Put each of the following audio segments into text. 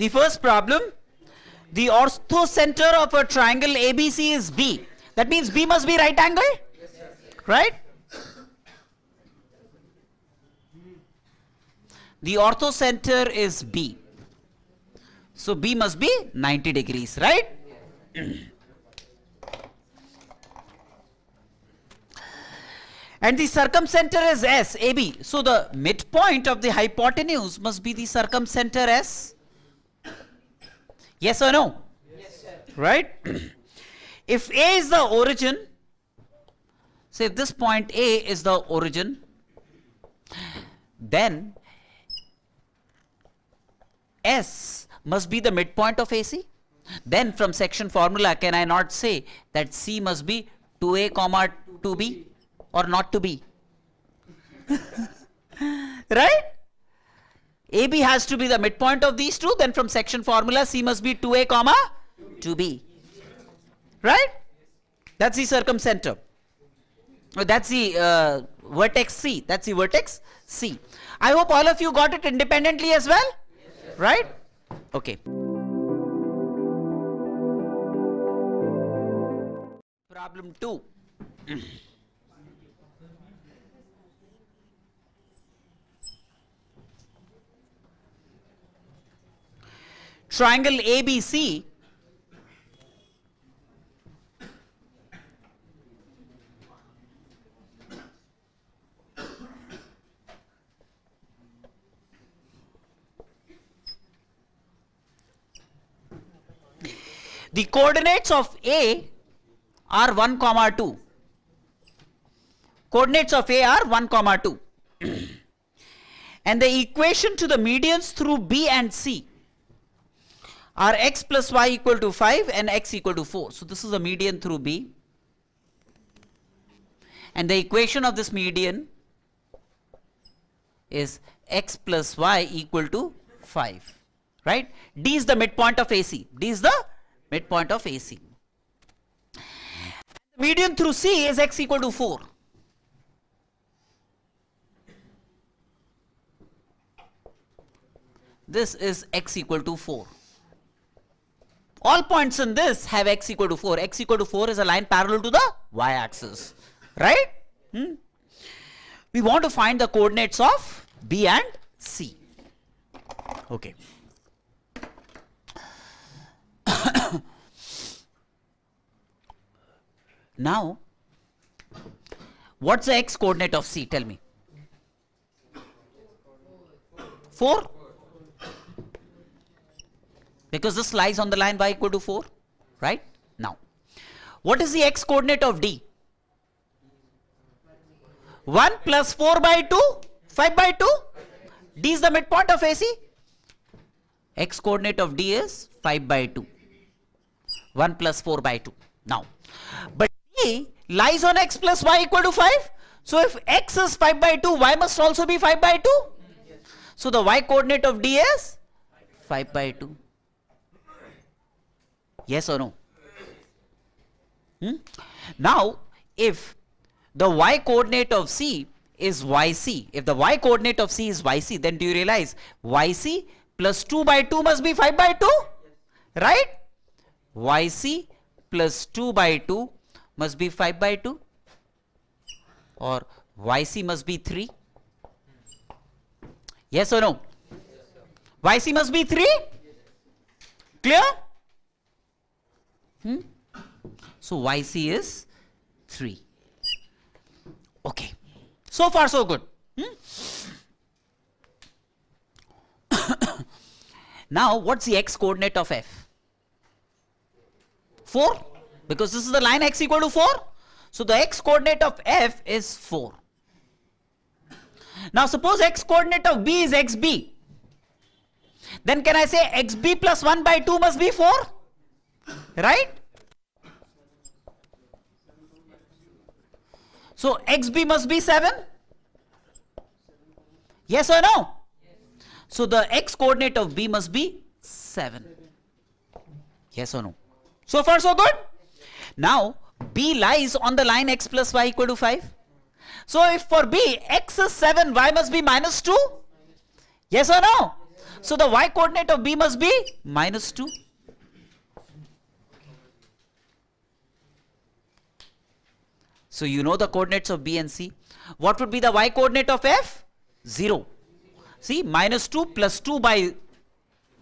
The first problem, the orthocenter of a triangle ABC is B. That means B must be right angle, yes, right? The orthocenter is B. So B must be 90 degrees, right? and the circumcenter is S, AB. So the midpoint of the hypotenuse must be the circumcenter S. Yes or no? Yes, sir. Right? if A is the origin, say so this point A is the origin, then S must be the midpoint of AC. Then from section formula, can I not say that C must be 2A comma 2B or not to be? right? AB has to be the midpoint of these two. Then from section formula, C must be 2A comma 2B. Right? That's the circumcenter. Uh, that's the uh, vertex C. That's the vertex C. I hope all of you got it independently as well. right? Okay. Problem 2. triangle ABC the coordinates of A are 1 comma 2 coordinates of A are 1 comma 2 and the equation to the medians through B and C are x plus y equal to 5 and x equal to 4. So this is a median through B. And the equation of this median is x plus y equal to 5. Right? D is the midpoint of AC. D is the midpoint of AC. Median through C is x equal to 4. This is x equal to 4. All points in this have x equal to 4. x equal to 4 is a line parallel to the y-axis, right? Hmm? We want to find the coordinates of B and C. Okay. now, what's the x coordinate of C? Tell me. 4? because this lies on the line y equal to 4 right now what is the x coordinate of d 1 plus 4 by 2 5 by 2 d is the midpoint of ac x coordinate of d is 5 by 2 1 plus 4 by 2 now but d lies on x plus y equal to 5 so if x is 5 by 2 y must also be 5 by 2 so the y coordinate of d is 5 by 2 Yes or no? Hmm? Now, if the y coordinate of C is yc, if the y coordinate of C is yc, then do you realize yc plus 2 by 2 must be 5 by 2? Right? yc plus 2 by 2 must be 5 by 2 or yc must be 3. Yes or no? yc must be 3? Clear? Hmm? So YC is 3. Okay. So far so good. Hmm? now what's the x coordinate of f? 4 because this is the line x equal to 4. So the x coordinate of f is 4. Now suppose x coordinate of b is xb. Then can I say xb plus 1 by 2 must be 4? right so xb must be 7 yes or no so the x coordinate of b must be 7 yes or no so far so good now b lies on the line x plus y equal to 5 so if for b x is 7 y must be minus 2 yes or no so the y coordinate of b must be minus 2 So you know the coordinates of B and C. What would be the y coordinate of F? 0. See, minus 2 plus 2 by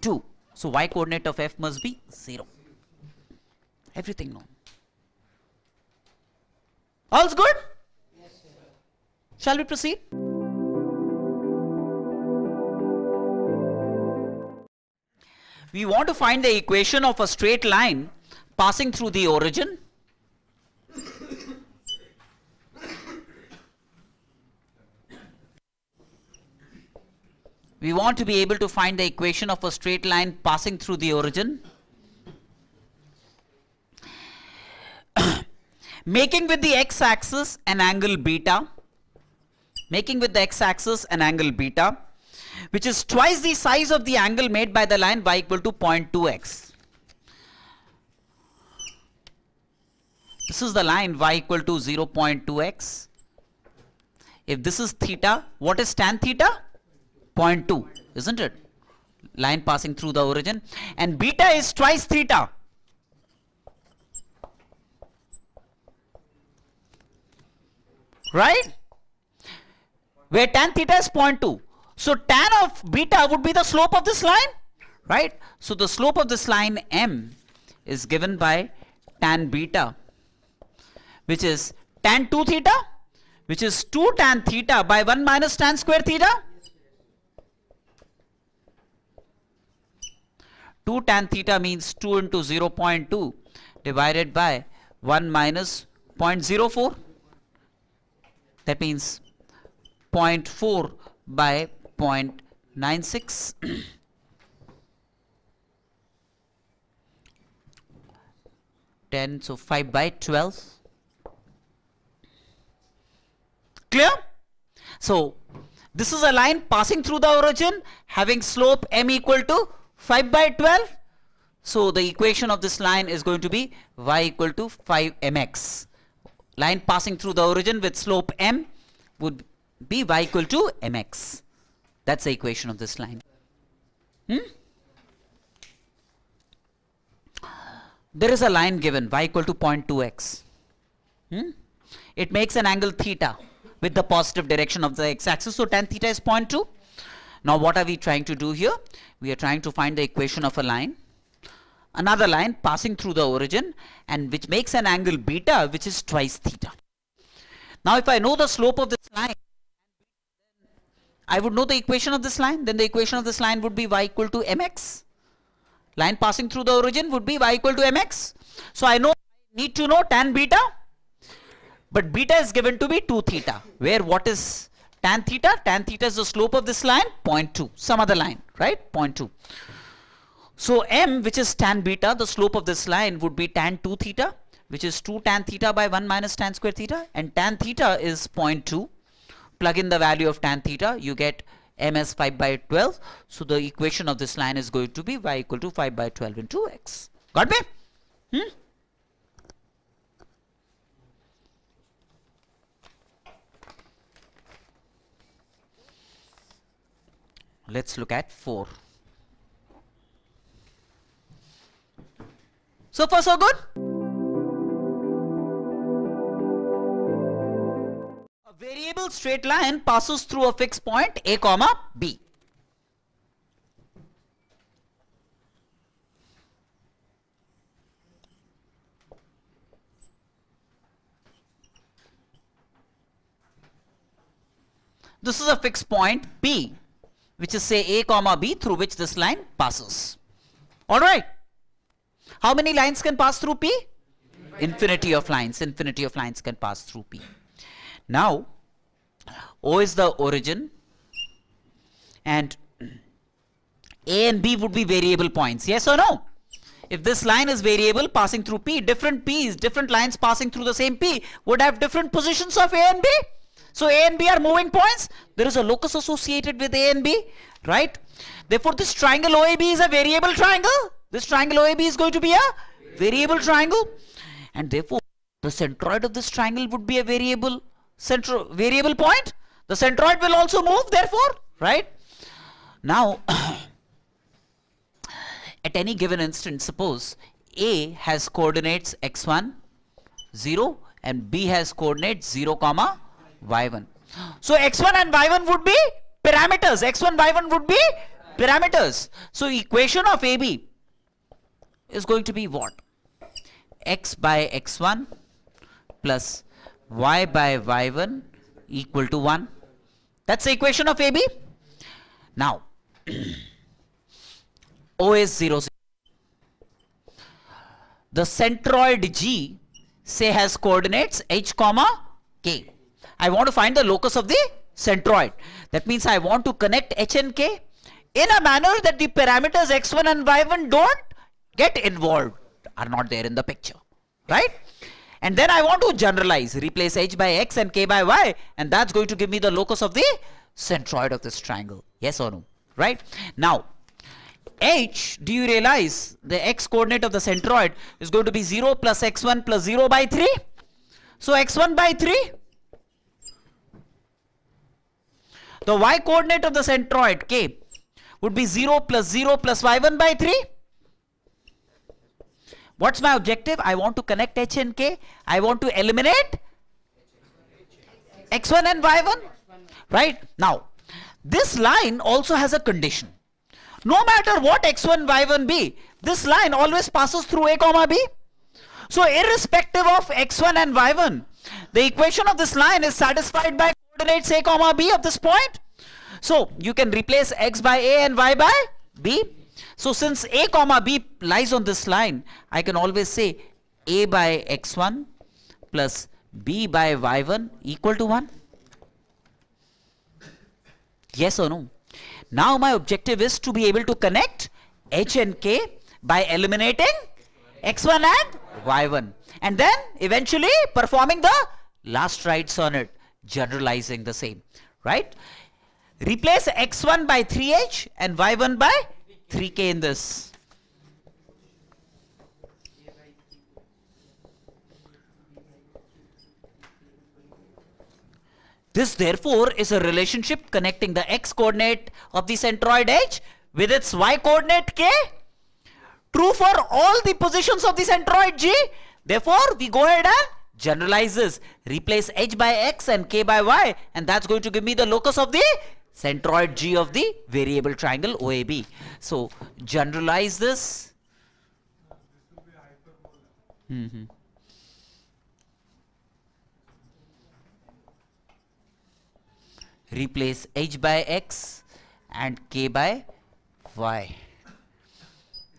2. So y coordinate of F must be 0. Everything known. All's good? Shall we proceed? We want to find the equation of a straight line passing through the origin We want to be able to find the equation of a straight line passing through the origin. making with the x-axis an angle beta, making with the x-axis an angle beta, which is twice the size of the angle made by the line y equal to 0.2x. This is the line y equal to 0.2x. If this is theta, what is tan theta? 0.2 isn't it line passing through the origin and beta is twice theta right where tan theta is 0.2 so tan of beta would be the slope of this line right so the slope of this line m is given by tan beta which is tan 2 theta which is 2 tan theta by 1 minus tan square theta 2 tan theta means 2 into 0 0.2 divided by 1 minus 0.04 that means 0.4 by 0.96 10 so 5 by 12 clear so this is a line passing through the origin having slope m equal to 5 by 12 so the equation of this line is going to be y equal to 5 mx line passing through the origin with slope m would be y equal to mx that's the equation of this line hmm? there is a line given y equal to 0.2x hmm? it makes an angle theta with the positive direction of the x-axis so tan theta is 0.2 now what are we trying to do here? We are trying to find the equation of a line another line passing through the origin and which makes an angle beta which is twice theta. Now if I know the slope of this line I would know the equation of this line then the equation of this line would be y equal to mx. Line passing through the origin would be y equal to mx. So I know need to know tan beta but beta is given to be 2 theta where what is tan theta tan theta is the slope of this line 0.2 some other line right 0.2 so m which is tan beta the slope of this line would be tan 2 theta which is 2 tan theta by 1 minus tan square theta and tan theta is 0.2 plug in the value of tan theta you get ms 5 by 12 so the equation of this line is going to be y equal to 5 by 12 into x got me hmm? let's look at 4 so far so good a variable straight line passes through a fixed point a comma b This is a fixed point B which is say A comma B through which this line passes. All right. How many lines can pass through P? Infinity, infinity of lines. Infinity of lines can pass through P. Now, O is the origin and A and B would be variable points. Yes or no? If this line is variable passing through P, different P's, different lines passing through the same P would have different positions of A and B. So A and B are moving points. There is a locus associated with A and B, right? Therefore, this triangle OAB is a variable triangle. This triangle OAB is going to be a variable triangle. And therefore, the centroid of this triangle would be a variable central variable point. The centroid will also move, therefore, right? Now, at any given instant, suppose A has coordinates x1, 0 and B has coordinates 0, comma y1. So x1 and y1 would be parameters. x1, y1 would be parameters. So equation of AB is going to be what? x by x1 plus y by y1 equal to 1. That's the equation of AB. Now, O is 0, 0. The centroid G say has coordinates h comma k. I want to find the locus of the centroid. That means I want to connect H and K in a manner that the parameters X1 and Y1 don't get involved, are not there in the picture, right? And then I want to generalize, replace H by X and K by Y, and that's going to give me the locus of the centroid of this triangle. Yes or no, right? Now, h, do you realize the x coordinate of the centroid is going to be 0 plus x1 plus 0 by 3? So x1 by 3 The y coordinate of the centroid K would be 0 plus 0 plus y1 by 3. What's my objective? I want to connect H and K. I want to eliminate x1 and y1. Right? Now, this line also has a condition. No matter what x1, y1 be, this line always passes through a comma b. So irrespective of x1 and y1, the equation of this line is satisfied by coordinates a comma b of this point. So you can replace x by a and y by b. So since a comma b lies on this line, I can always say a by x1 plus b by y1 equal to 1. Yes or no? Now my objective is to be able to connect h and k by eliminating x1 and y1 and then eventually performing the last rides on it, generalizing the same, right? Replace x1 by 3h and y1 by 3k in this. This therefore is a relationship connecting the x coordinate of the centroid h with its y coordinate k. True for all the positions of the centroid g. Therefore, we go ahead and generalizes, replace h by x and k by y and that's going to give me the locus of the centroid G of the variable triangle OAB. So generalize this. Mm -hmm. Replace h by x and k by y.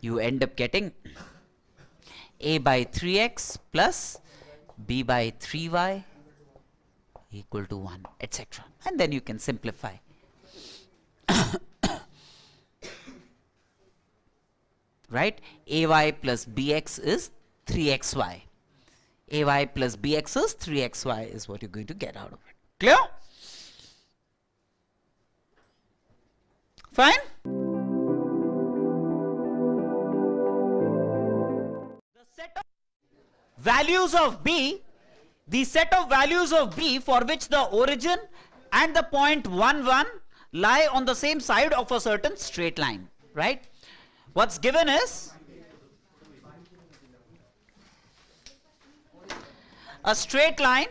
You end up getting a by 3x plus b by 3y equal to 1 etc and then you can simplify right ay plus bx is 3xy ay plus bx is 3xy is what you're going to get out of it clear fine values of B, the set of values of B for which the origin and the point 1, 1 lie on the same side of a certain straight line, right? What's given is a straight line.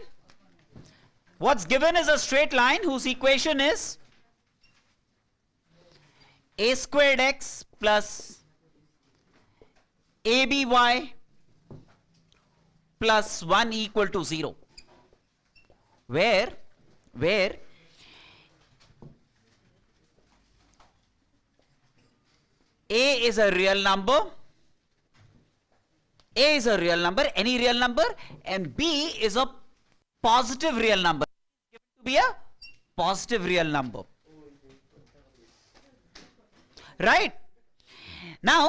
What's given is a straight line whose equation is a squared x plus aby plus 1 equal to 0 where where a is a real number a is a real number any real number and b is a positive real number given to be a positive real number right now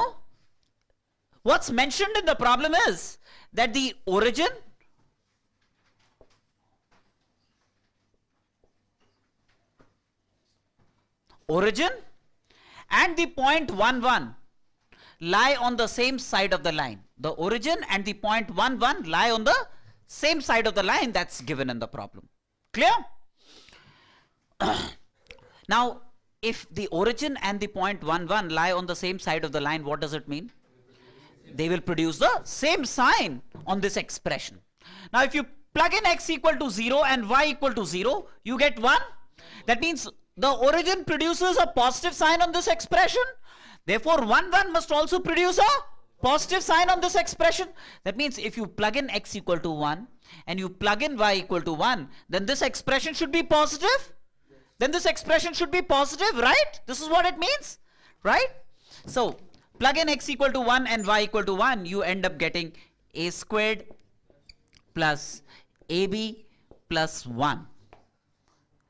what's mentioned in the problem is that the origin origin and the point 1 1 lie on the same side of the line. The origin and the point 1 1 lie on the same side of the line that's given in the problem. Clear? now, if the origin and the point 1 1 lie on the same side of the line, what does it mean? they will produce the same sign on this expression. Now if you plug in x equal to 0 and y equal to 0, you get 1. That means the origin produces a positive sign on this expression. Therefore 1 1 must also produce a positive sign on this expression. That means if you plug in x equal to 1 and you plug in y equal to 1, then this expression should be positive. Then this expression should be positive, right? This is what it means, right? So Plug in x equal to 1 and y equal to 1, you end up getting a squared plus ab plus 1.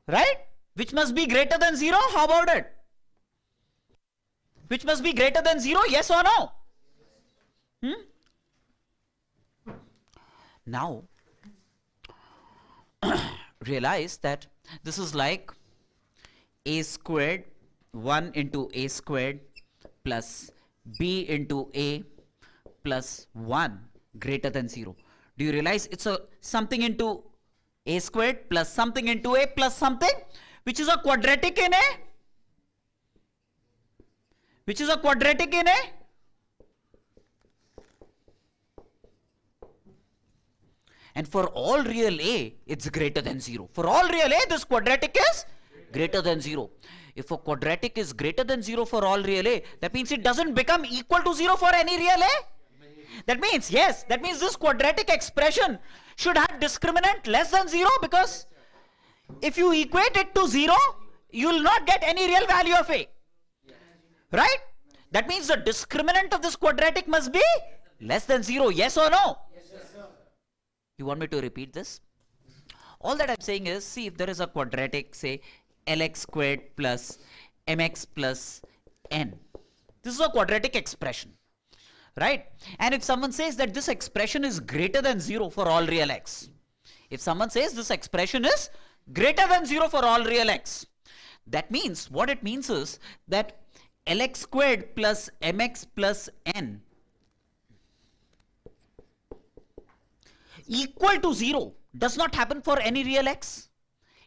Right? Which must be greater than 0. How about it? Which must be greater than 0, yes or no? Hmm? Now, realize that this is like a squared 1 into a squared plus b into a plus 1 greater than 0. Do you realize it's a something into a squared plus something into a plus something which is a quadratic in a which is a quadratic in a and for all real a it's greater than 0 for all real a this quadratic is greater than 0 if a quadratic is greater than 0 for all real A, that means it doesn't become equal to 0 for any real A. That means, yes, that means this quadratic expression should have discriminant less than 0 because if you equate it to 0, you will not get any real value of A. Right? That means the discriminant of this quadratic must be less than 0. Yes or no? Yes, you want me to repeat this? All that I'm saying is, see, if there is a quadratic, say, lx squared plus mx plus n. This is a quadratic expression, right? And if someone says that this expression is greater than 0 for all real x, if someone says this expression is greater than 0 for all real x, that means what it means is that lx squared plus mx plus n equal to 0 does not happen for any real x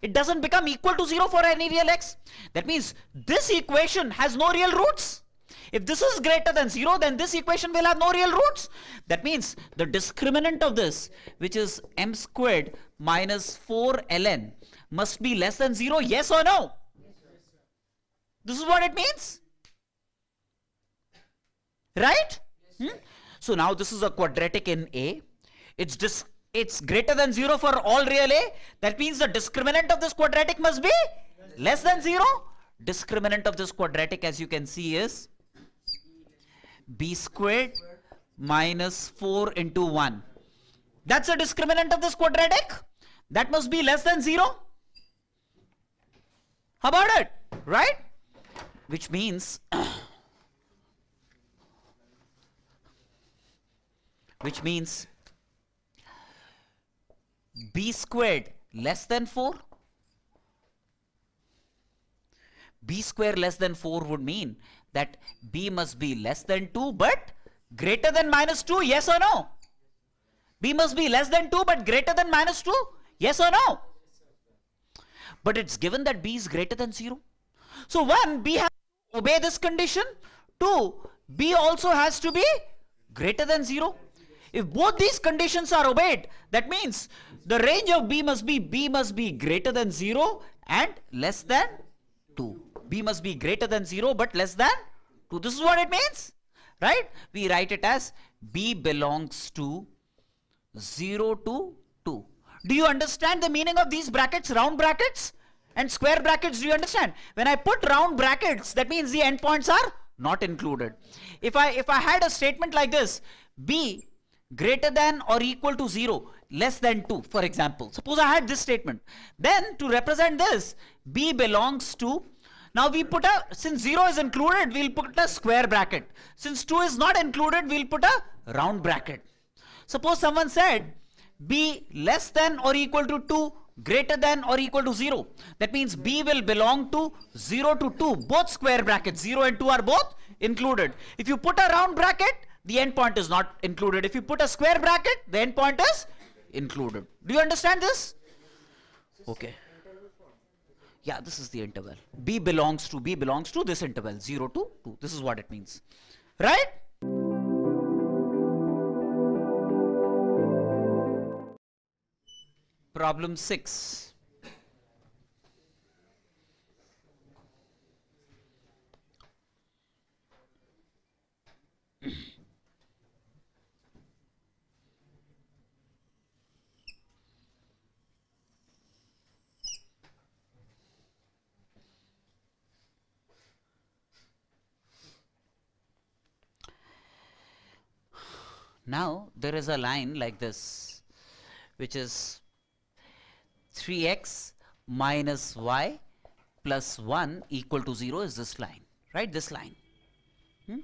it doesn't become equal to 0 for any real x. That means this equation has no real roots. If this is greater than 0, then this equation will have no real roots. That means the discriminant of this, which is m squared minus 4 ln, must be less than 0, yes or no? this is what it means. Right? hmm? So now this is a quadratic in A. It's dis it's greater than 0 for all real A. That means the discriminant of this quadratic must be less than 0. Discriminant of this quadratic as you can see is b squared minus 4 into 1. That's a discriminant of this quadratic. That must be less than 0. How about it? Right? Which means which means b squared less than 4? b squared less than 4 would mean that b must be less than 2 but greater than minus 2 yes or no b must be less than 2 but greater than minus 2 yes or no but it's given that b is greater than 0 so one b has to obey this condition two b also has to be greater than 0 if both these conditions are obeyed, that means the range of B must be B must be greater than 0 and less than 2. B must be greater than 0 but less than 2. This is what it means, right? We write it as B belongs to 0 to 2. Do you understand the meaning of these brackets, round brackets and square brackets? Do you understand? When I put round brackets, that means the endpoints are not included. If I, if I had a statement like this, B greater than or equal to 0, less than 2, for example. Suppose I had this statement. Then to represent this, B belongs to, now we put a, since 0 is included, we'll put a square bracket. Since 2 is not included, we'll put a round bracket. Suppose someone said, B less than or equal to 2, greater than or equal to 0. That means B will belong to 0 to 2, both square brackets. 0 and 2 are both included. If you put a round bracket, the end point is not included. If you put a square bracket, the end point is included. Do you understand this? Okay. Yeah, this is the interval. B belongs to, B belongs to this interval, 0 to 2. This is what it means. Right? Problem 6. Now there is a line like this which is 3x minus y plus 1 equal to 0 is this line right this line hmm?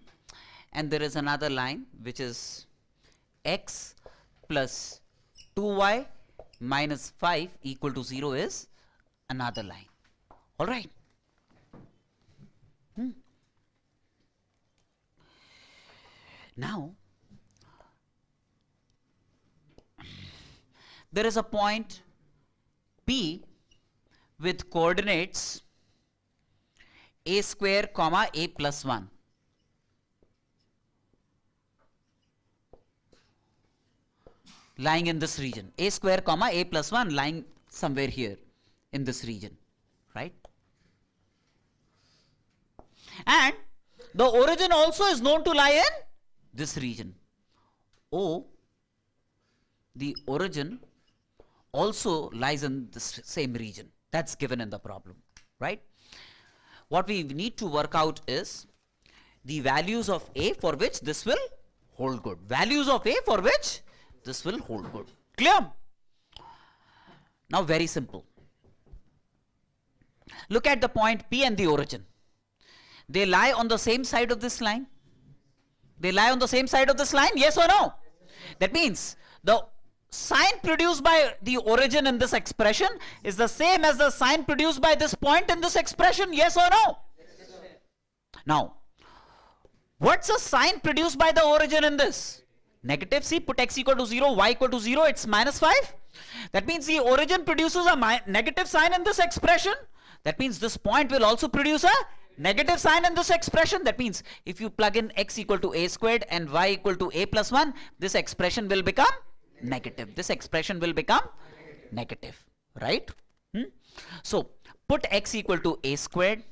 and there is another line which is x plus 2y minus 5 equal to 0 is another line all right hmm. now there is a point P with coordinates a square comma a plus 1. lying in this region a square comma a plus 1 lying somewhere here in this region right and the origin also is known to lie in this region o the origin also lies in the same region. That's given in the problem, right? What we need to work out is the values of A for which this will hold good. Values of A for which this will hold good. Clear? Now very simple. Look at the point P and the origin. They lie on the same side of this line. They lie on the same side of this line, yes or no? That means the sign produced by the origin in this expression is the same as the sign produced by this point in this expression, yes or no? now, what's the sign produced by the origin in this? Negative c, put x equal to 0, y equal to 0, it's minus 5. That means the origin produces a negative sign in this expression. That means this point will also produce a negative sign in this expression. That means if you plug in x equal to a squared and y equal to a plus 1, this expression will become negative. This expression will become negative, negative right? Hmm? So put x equal to a squared.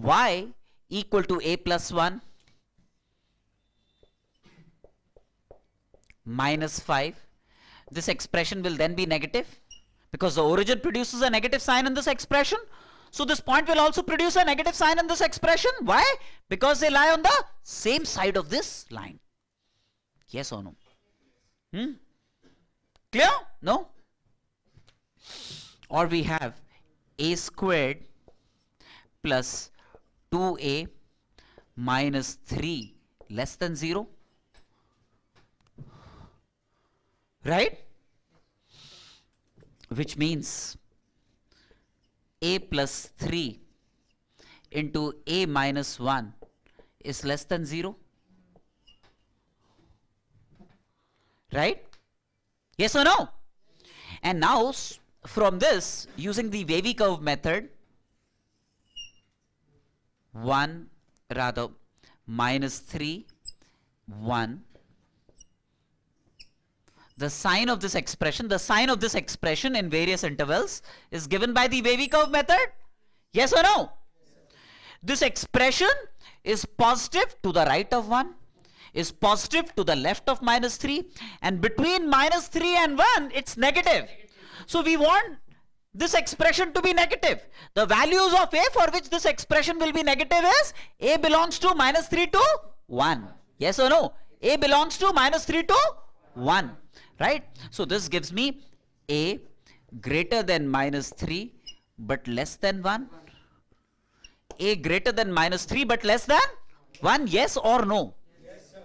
y equal to a plus 1 minus 5. This expression will then be negative because the origin produces a negative sign in this expression. So this point will also produce a negative sign in this expression. Why? Because they lie on the same side of this line. Yes or no? Hmm? Clear? No? Or we have a squared plus 2a minus 3 less than 0. Right? Which means a plus 3 into a minus 1 is less than 0? Right? Yes or no? And now from this, using the wavy curve method, 1 rather minus 3, 1 the sign of this expression, the sign of this expression in various intervals is given by the wavy curve method. Yes or no? this expression is positive to the right of 1, is positive to the left of minus 3 and between minus 3 and 1 it's negative. So we want this expression to be negative. The values of a for which this expression will be negative is a belongs to minus 3 to 1. Yes or no? a belongs to minus 3 to 1 right? So this gives me a greater than minus 3 but less than 1. a greater than minus 3 but less than 1 yes or no? Yes, sir.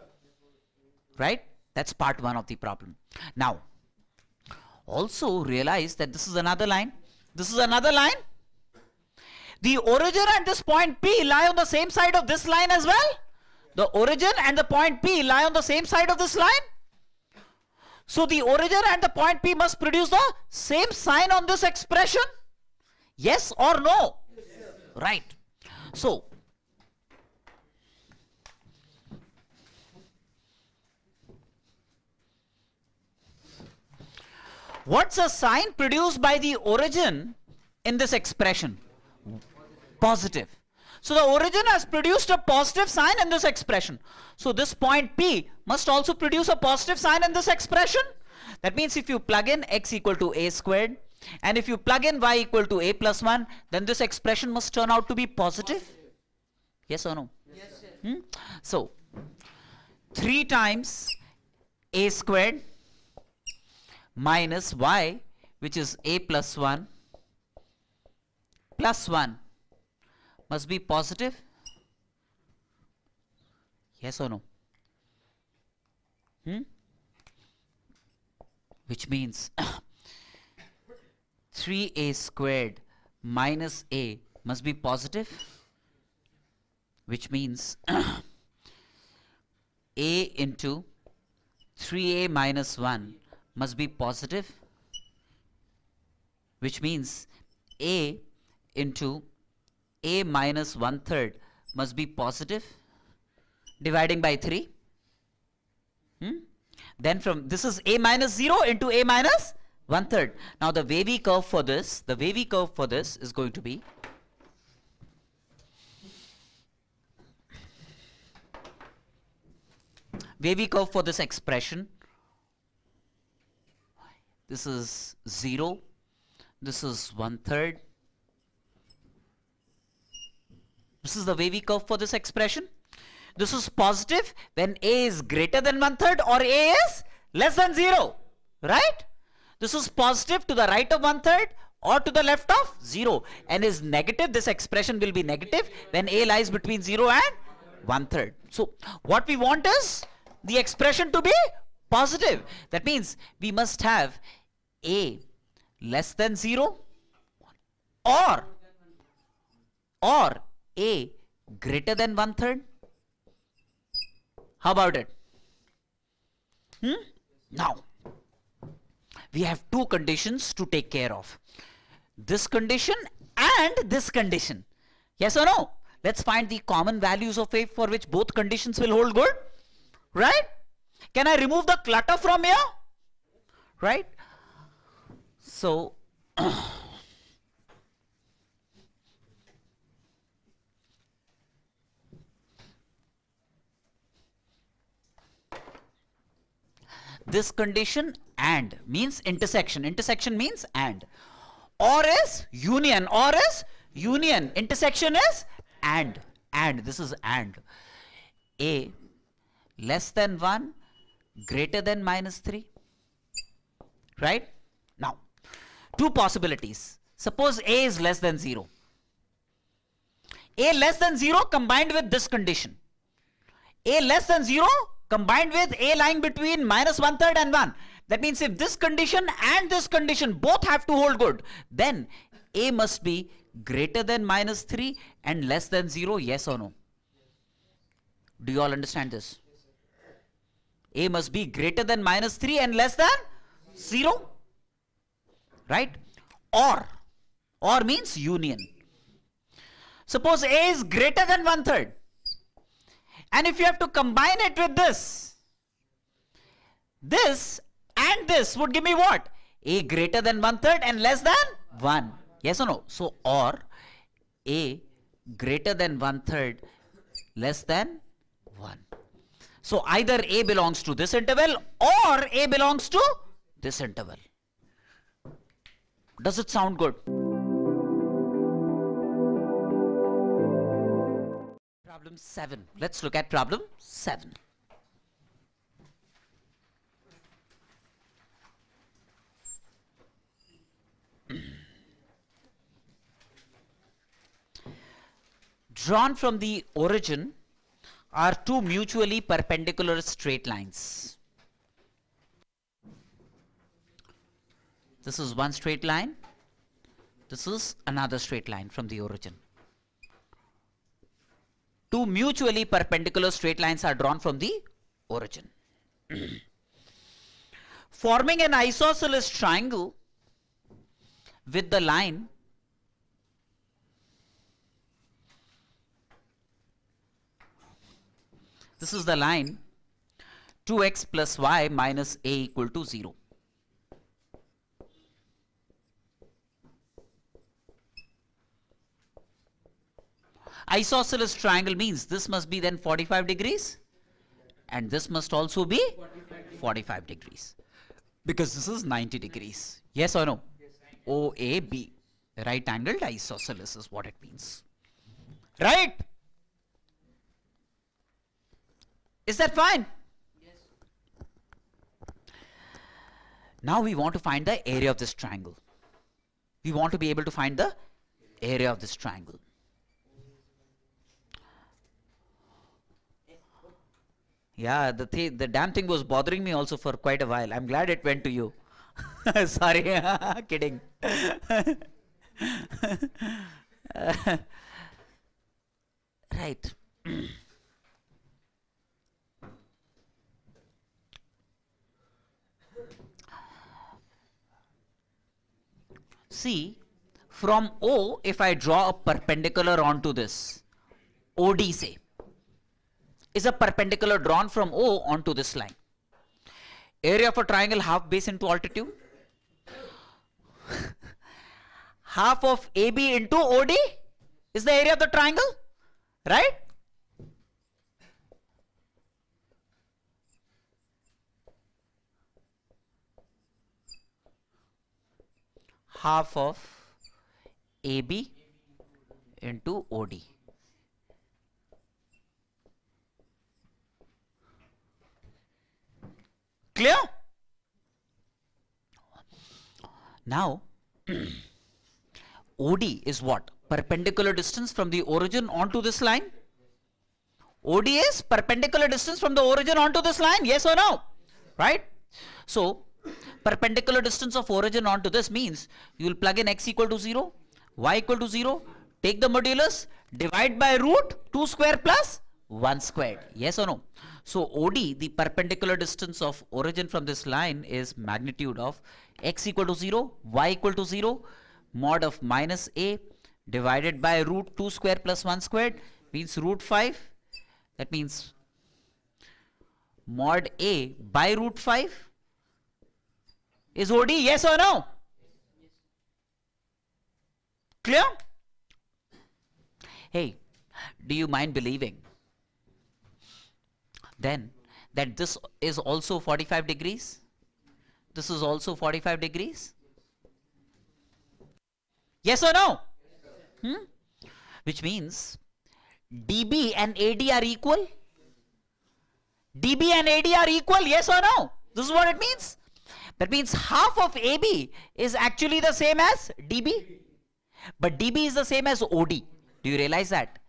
Right? That's part 1 of the problem. Now, also realize that this is another line. This is another line. The origin and this point P lie on the same side of this line as well. The origin and the point P lie on the same side of this line. So the origin and the point P must produce the same sign on this expression. Yes or no? Yes, right. So what's a sign produced by the origin in this expression? Positive. So the origin has produced a positive sign in this expression. So this point P must also produce a positive sign in this expression. That means if you plug in x equal to a squared and if you plug in y equal to a plus 1 then this expression must turn out to be positive. positive. Yes or no? Yes, sir. Hmm? So 3 times a squared minus y which is a plus 1 plus 1 must be positive Yes or no? Hmm? Which means 3a squared minus a must be positive which means a into 3a minus 1 must be positive which means a into a minus one third must be positive dividing by 3. Hmm? Then from this is a minus 0 into a minus 1 third. Now the wavy curve for this, the wavy curve for this is going to be wavy curve for this expression. This is 0. This is 1 third. This is the wavy curve for this expression. This is positive when a is greater than one third or a is less than zero, right? This is positive to the right of one third or to the left of 0 and is negative this expression will be negative when a lies between 0 and one third so what we want is the expression to be positive that means we must have a less than 0 or or a greater than one third how about it? Hmm? Now, we have two conditions to take care of. This condition and this condition. Yes or no? Let's find the common values of A for which both conditions will hold good. Right? Can I remove the clutter from here? Right? So, this condition and means intersection. Intersection means and. Or is union. Or is union. Intersection is and. And. This is and. A less than 1 greater than minus 3. Right? Now, two possibilities. Suppose A is less than 0. A less than 0 combined with this condition. A less than 0 combined with A lying between minus one third and one. That means if this condition and this condition both have to hold good, then A must be greater than minus 3 and less than 0, yes or no? Do you all understand this? A must be greater than minus 3 and less than 0, right? Or, or means union. Suppose A is greater than one third and if you have to combine it with this, this and this would give me what? A greater than one third and less than 1. Yes or no? So or A greater than one third less than 1. So either A belongs to this interval or A belongs to this interval. Does it sound good? problem 7. Let's look at problem 7. Drawn from the origin are two mutually perpendicular straight lines. This is one straight line. This is another straight line from the origin two mutually perpendicular straight lines are drawn from the origin. Forming an isosceles triangle with the line this is the line 2x plus y minus a equal to 0. Isosceles triangle means this must be then 45 degrees and this must also be 45 degrees because this is 90 degrees. Yes or no? OAB, right angled isosceles is what it means. Right? Is that fine? Now we want to find the area of this triangle. We want to be able to find the area of this triangle. Yeah, the th- the damn thing was bothering me also for quite a while. I'm glad it went to you. Sorry, kidding. uh, right. See, from O, if I draw a perpendicular onto this, OD say, is a perpendicular drawn from O onto this line. Area of a triangle half base into altitude. half of AB into OD is the area of the triangle, right? half of AB into OD. Clear? Now, OD is what? Perpendicular distance from the origin onto this line? OD is perpendicular distance from the origin onto this line, yes or no? Right? So, perpendicular distance of origin onto this means you will plug in x equal to 0, y equal to 0, take the modulus, divide by root 2 square plus 1 squared, yes or no? So OD, the perpendicular distance of origin from this line is magnitude of x equal to 0, y equal to 0, mod of minus a divided by root 2 square plus 1 squared means root 5. That means mod a by root 5 is OD, yes or no? Clear? Hey, do you mind believing then that this is also 45 degrees this is also 45 degrees yes or no hmm? which means db and ad are equal db and ad are equal yes or no this is what it means that means half of ab is actually the same as db but db is the same as od do you realize that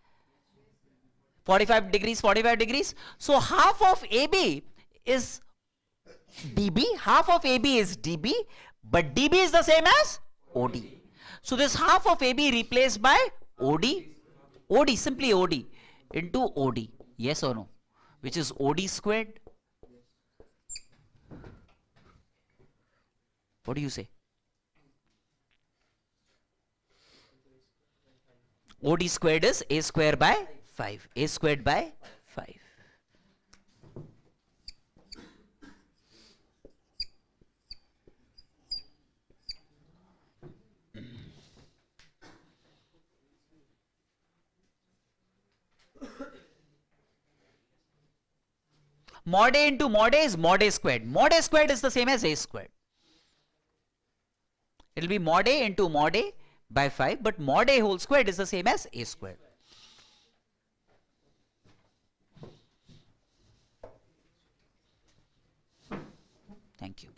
45 degrees 45 degrees so half of AB is DB half of AB is DB but DB is the same as OD so this half of AB replaced by OD OD simply OD into OD yes or no which is OD squared what do you say OD squared is A square by 5 a squared by 5 mod a into mod a is mod a squared. Mod a squared is the same as a squared. It will be mod a into mod a by 5, but mod a whole squared is the same as a squared. Thank you.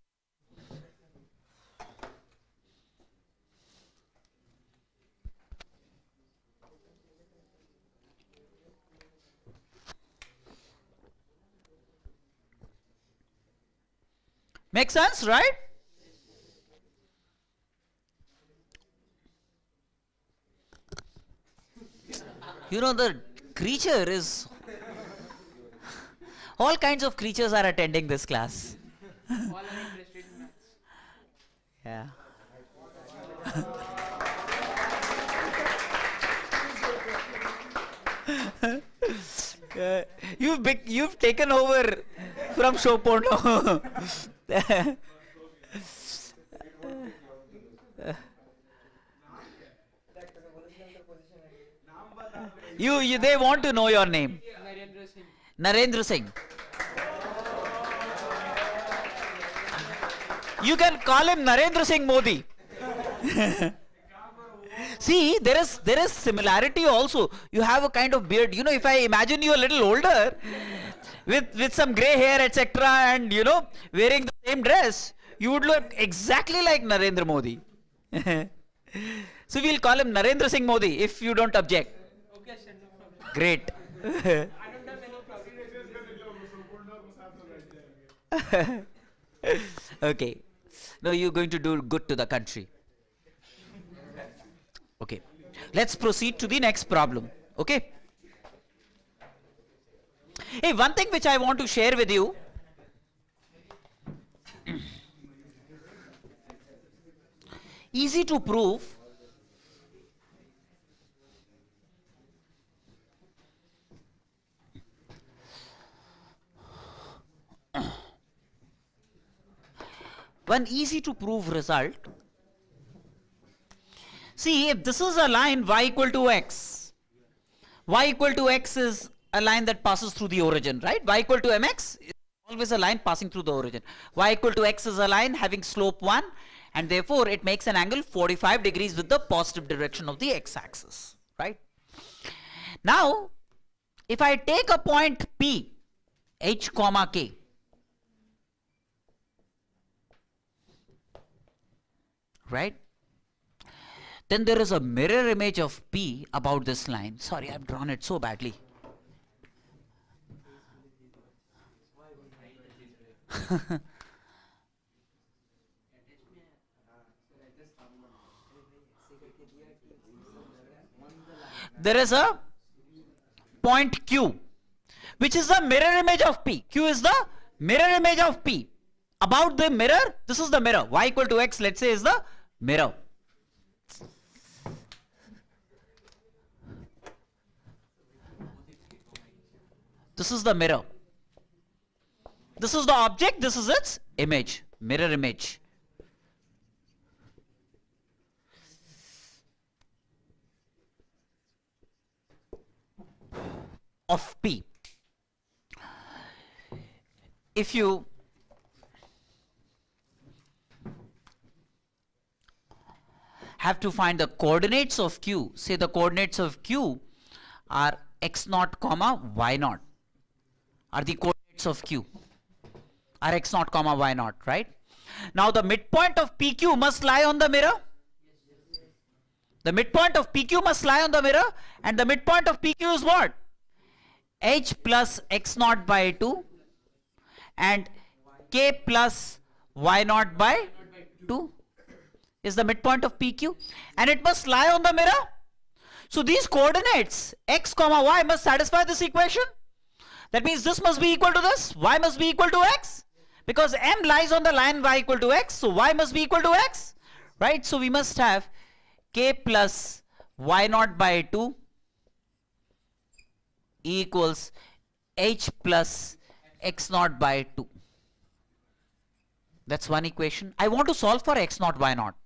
Make sense, right? you know the creature is all kinds of creatures are attending this class yeah. uh, you've you've taken over from show porno. you, you they want to know your name. Narendra Singh. Narendra Singh. You can call him Narendra Singh Modi. See, there is there is similarity also. You have a kind of beard. You know, if I imagine you a little older, with with some grey hair, etc., and you know, wearing the same dress, you would look exactly like Narendra Modi. so we'll call him Narendra Singh Modi if you don't object. Okay, sure, no Great. okay. No, you're going to do good to the country. Okay. Let's proceed to the next problem. Okay. Hey, one thing which I want to share with you. Easy to prove One easy to prove result. See, if this is a line y equal to x, y equal to x is a line that passes through the origin, right? y equal to mx is always a line passing through the origin. y equal to x is a line having slope 1 and therefore it makes an angle 45 degrees with the positive direction of the x-axis, right? Now, if I take a point P, h comma k, right? Then there is a mirror image of P about this line. Sorry, I've drawn it so badly. there is a point Q, which is the mirror image of P. Q is the mirror image of P. About the mirror, this is the mirror. Y equal to X, let's say, is the mirror. This is the mirror. This is the object, this is its image, mirror image. of P. If you have to find the coordinates of q. Say the coordinates of q are x naught comma y naught are the coordinates of q are x naught comma y naught right now the midpoint of pq must lie on the mirror the midpoint of pq must lie on the mirror and the midpoint of pq is what h plus x naught by 2 and k plus y naught by 2 is the midpoint of PQ and it must lie on the mirror. So these coordinates x comma y must satisfy this equation. That means this must be equal to this, y must be equal to x because m lies on the line y equal to x so y must be equal to x right so we must have k plus y naught by 2 equals h plus x naught by 2 that's one equation I want to solve for x naught y naught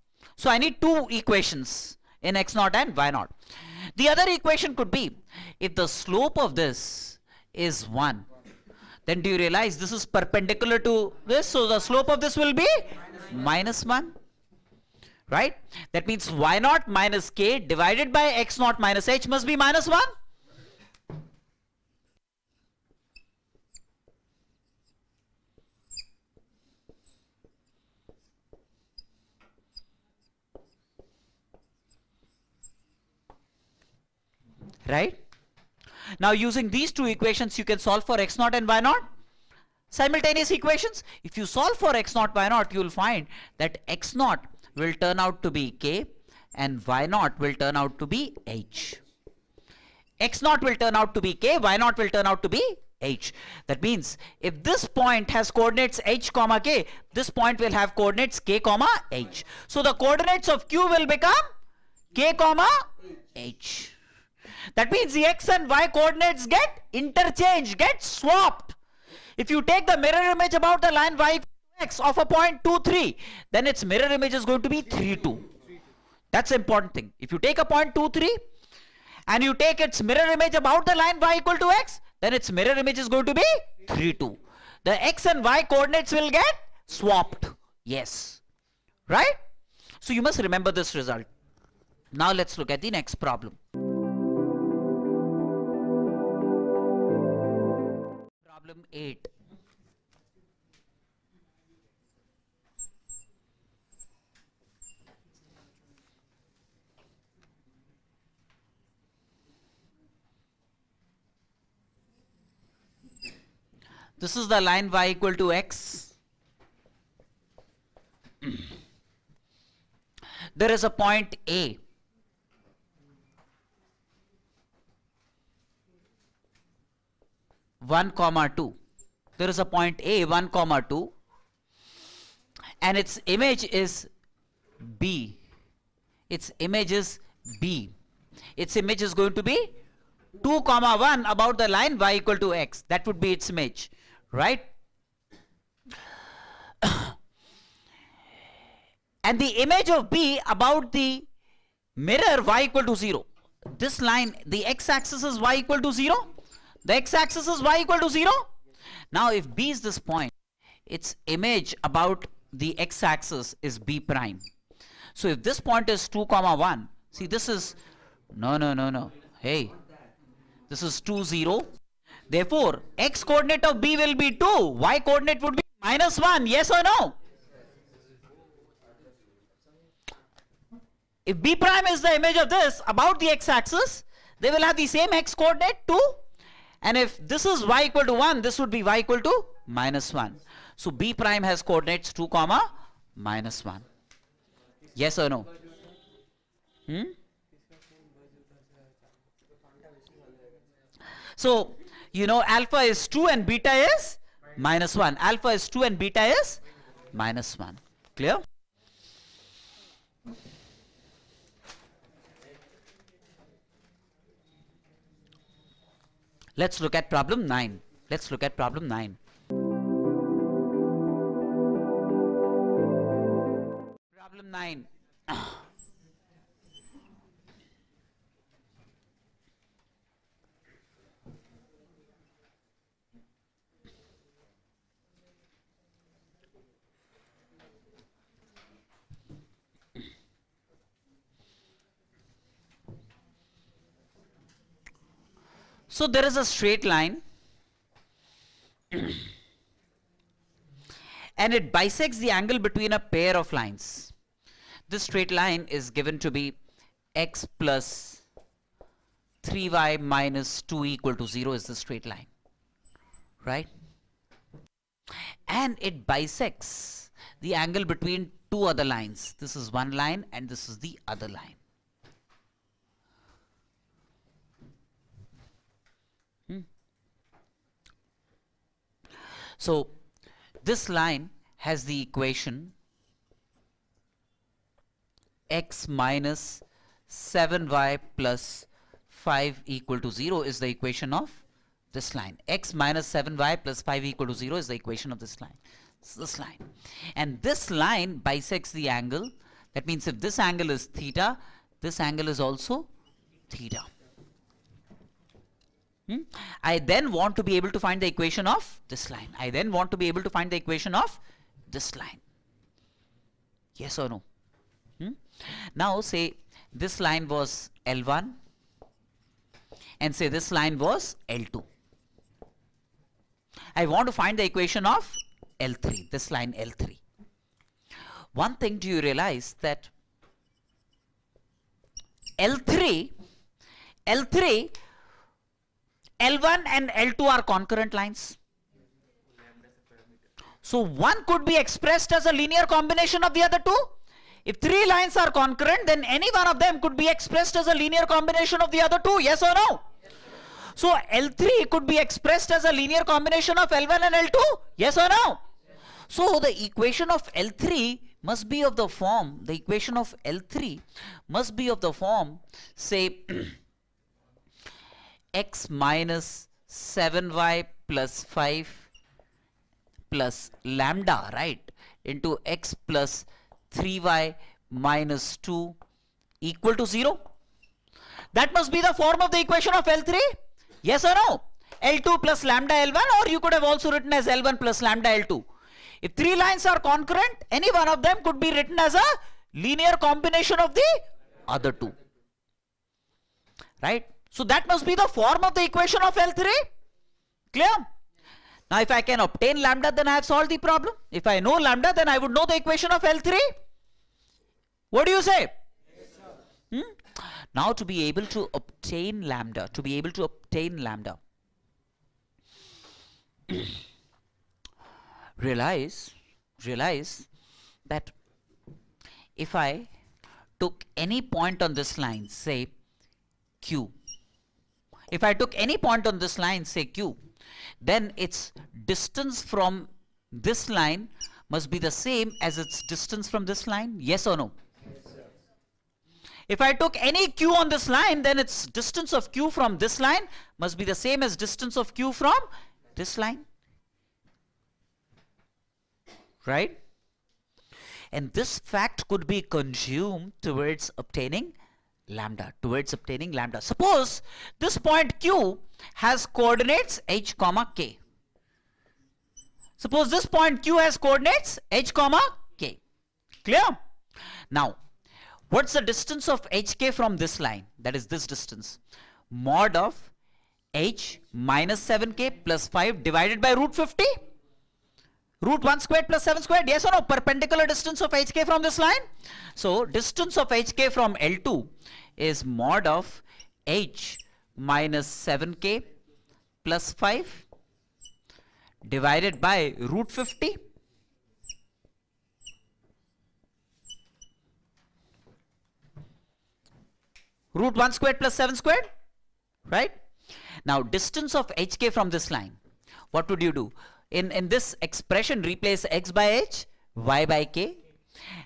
so I need two equations in x naught and y naught. The other equation could be if the slope of this is 1 then do you realize this is perpendicular to this so the slope of this will be minus, minus 1 right that means y naught minus k divided by x naught minus h must be minus 1 right? Now using these two equations, you can solve for x naught and y naught. Simultaneous equations. If you solve for x naught, y naught, you will find that x naught will turn out to be k and y naught will turn out to be h. x naught will turn out to be k, y naught will turn out to be h. That means if this point has coordinates h comma k, this point will have coordinates k comma h. So the coordinates of q will become k comma h. That means the x and y coordinates get interchanged, get swapped. If you take the mirror image about the line y x of a point 2, 3, then its mirror image is going to be 3, 2. That's important thing. If you take a point 2, 3, and you take its mirror image about the line y equal to x, then its mirror image is going to be 3, 2. The x and y coordinates will get swapped. Yes. Right? So you must remember this result. Now let's look at the next problem. 8 this is the line y equal to x there is a point a one comma two there is a point A 1 comma 2 and its image is B its image is B its image is going to be 2 comma 1 about the line y equal to x that would be its image right and the image of B about the mirror y equal to 0 this line the x axis is y equal to 0 the x axis is y equal to 0 now if B is this point, its image about the x-axis is B prime. So if this point is 2 comma 1, see this is, no, no, no, no, hey, this is 2, 0. Therefore, x coordinate of B will be 2, y coordinate would be minus 1, yes or no? If B prime is the image of this about the x-axis, they will have the same x coordinate 2, and if this is y equal to 1, this would be y equal to minus 1. So b prime has coordinates 2 comma minus 1. Yes or no? Hmm? So, you know alpha is 2 and beta is minus 1. Alpha is 2 and beta is minus 1. Clear? Let's look at problem 9. Let's look at problem 9. So there is a straight line and it bisects the angle between a pair of lines. This straight line is given to be x plus 3y minus 2 equal to 0 is the straight line, right? And it bisects the angle between two other lines. This is one line and this is the other line. So this line has the equation x minus 7y plus 5 equal to 0 is the equation of this line. x minus 7y plus 5 equal to 0 is the equation of this line. It's this line. And this line bisects the angle. That means if this angle is theta, this angle is also theta. Hmm? I then want to be able to find the equation of this line. I then want to be able to find the equation of this line. Yes or no? Hmm? Now say this line was L1 and say this line was L2. I want to find the equation of L3, this line L3. One thing do you realize that L3, L3 L1 and L2 are concurrent lines. So one could be expressed as a linear combination of the other two. If three lines are concurrent, then any one of them could be expressed as a linear combination of the other two, yes or no? So L3 could be expressed as a linear combination of L1 and L2, yes or no? So the equation of L3 must be of the form, the equation of L3 must be of the form, say x minus 7y plus 5 plus lambda, right, into x plus 3y minus 2 equal to 0. That must be the form of the equation of L3. Yes or no? L2 plus lambda L1 or you could have also written as L1 plus lambda L2. If three lines are concurrent, any one of them could be written as a linear combination of the other two. Right? So that must be the form of the equation of L3. Clear? Now if I can obtain lambda then I have solved the problem. If I know lambda then I would know the equation of L3. What do you say? hmm? Now to be able to obtain lambda, to be able to obtain lambda, realize, realize that if I took any point on this line, say Q, if I took any point on this line, say Q, then its distance from this line must be the same as its distance from this line. Yes or no? Yes, if I took any Q on this line, then its distance of Q from this line must be the same as distance of Q from this line. Right? And this fact could be consumed towards obtaining lambda towards obtaining lambda. Suppose this point Q has coordinates h comma k. Suppose this point Q has coordinates h comma k. Clear? Now, what's the distance of hk from this line? That is this distance. Mod of h minus 7k plus 5 divided by root 50 root 1 squared plus 7 squared yes or no perpendicular distance of hk from this line so distance of hk from l2 is mod of h minus 7k plus 5 divided by root 50 root 1 squared plus 7 squared right now distance of hk from this line what would you do in, in this expression replace x by h, y by k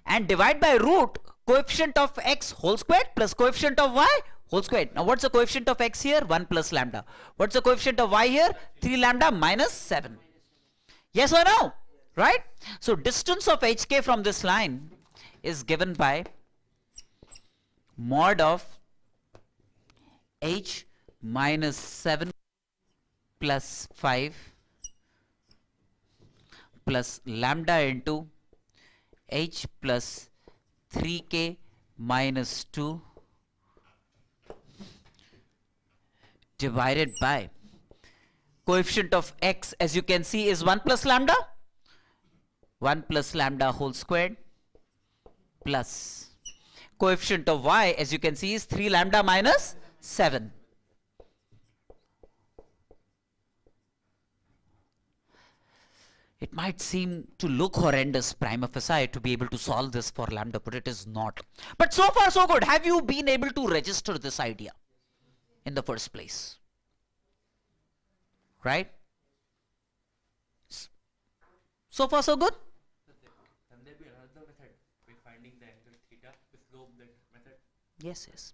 and divide by root coefficient of x whole squared plus coefficient of y whole squared. Now what's the coefficient of x here? 1 plus lambda. What's the coefficient of y here? 3 lambda minus 7. Yes or no? Right? So distance of hk from this line is given by mod of h minus 7 plus 5 plus lambda into h plus 3k minus 2 divided by coefficient of x as you can see is 1 plus lambda 1 plus lambda whole squared plus coefficient of y as you can see is 3 lambda minus 7 It might seem to look horrendous prima facie to be able to solve this for lambda, but it is not. But so far so good. Have you been able to register this idea in the first place? Right? So far so good? Yes, yes.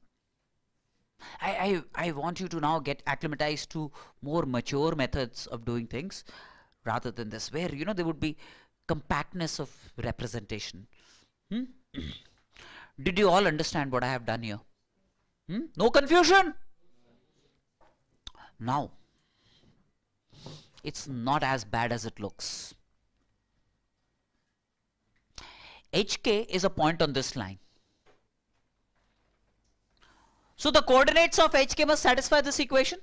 I, I, I want you to now get acclimatized to more mature methods of doing things rather than this, where you know there would be compactness of representation. Hmm? Did you all understand what I have done here? Hmm? No confusion? Now, it's not as bad as it looks. HK is a point on this line. So the coordinates of HK must satisfy this equation.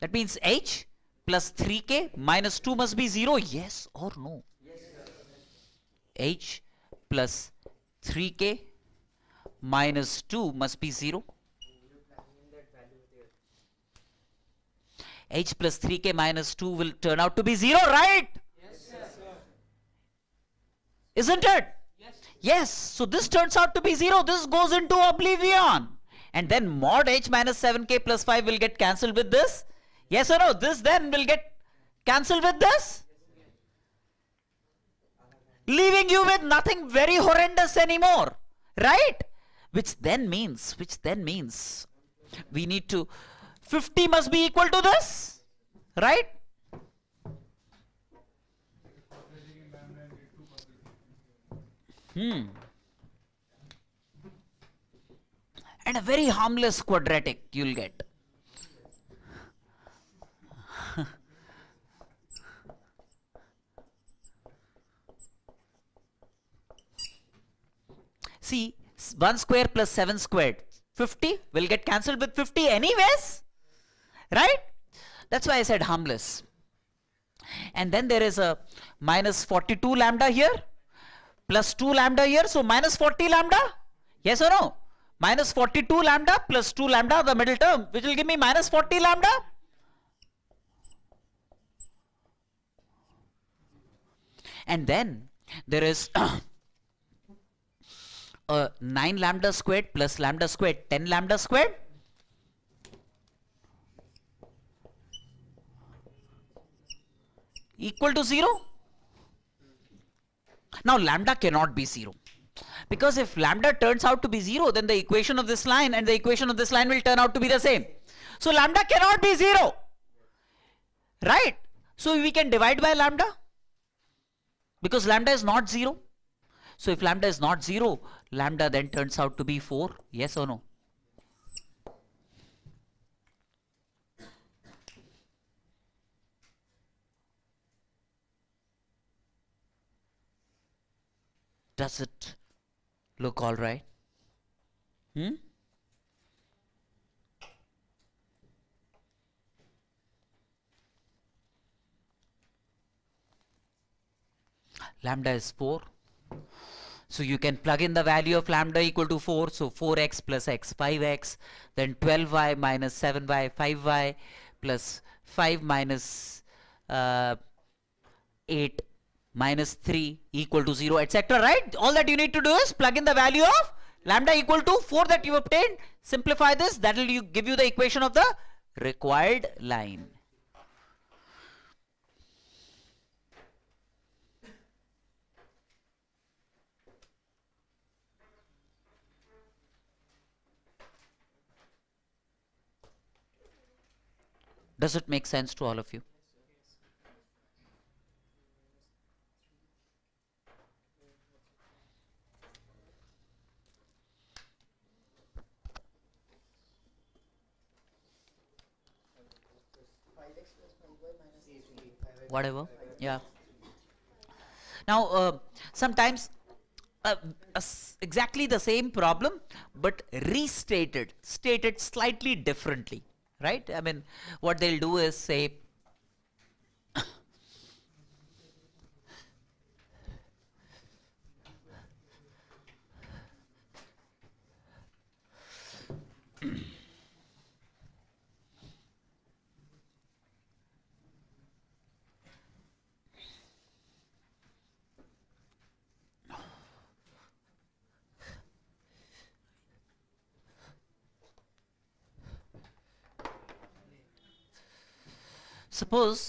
That means H plus 3k minus 2 must be 0 yes or no yes, h plus 3k minus 2 must be 0 h plus 3k minus 2 will turn out to be 0 right yes, isn't it yes. yes so this turns out to be 0 this goes into oblivion and then mod h minus 7k plus 5 will get cancelled with this Yes or no? This then will get cancelled with this? Leaving you with nothing very horrendous anymore. Right? Which then means, which then means, we need to, 50 must be equal to this. Right? Hmm. And a very harmless quadratic you'll get. See, 1 square plus 7 squared, 50 will get cancelled with 50 anyways. Right? That's why I said harmless. And then there is a minus 42 lambda here, plus 2 lambda here. So minus 40 lambda? Yes or no? Minus 42 lambda plus 2 lambda, the middle term, which will give me minus 40 lambda. And then there is uh, 9 lambda squared plus lambda squared 10 lambda squared equal to 0 now lambda cannot be 0 because if lambda turns out to be 0 then the equation of this line and the equation of this line will turn out to be the same so lambda cannot be 0 right so we can divide by lambda because lambda is not 0 so if lambda is not 0, lambda then turns out to be 4. Yes or no? Does it look all right? Hmm? lambda is 4 so you can plug in the value of lambda equal to 4. So 4x plus x, 5x, then 12y minus 7y, 5y plus 5 minus, uh, 8 minus 3 equal to 0, etc. Right? All that you need to do is plug in the value of lambda equal to 4 that you obtained. Simplify this. That will give you the equation of the required line. Does it make sense to all of you? Whatever, yeah. Now, uh, sometimes uh, uh, exactly the same problem, but restated, stated slightly differently right? I mean, what they'll do is say, Suppose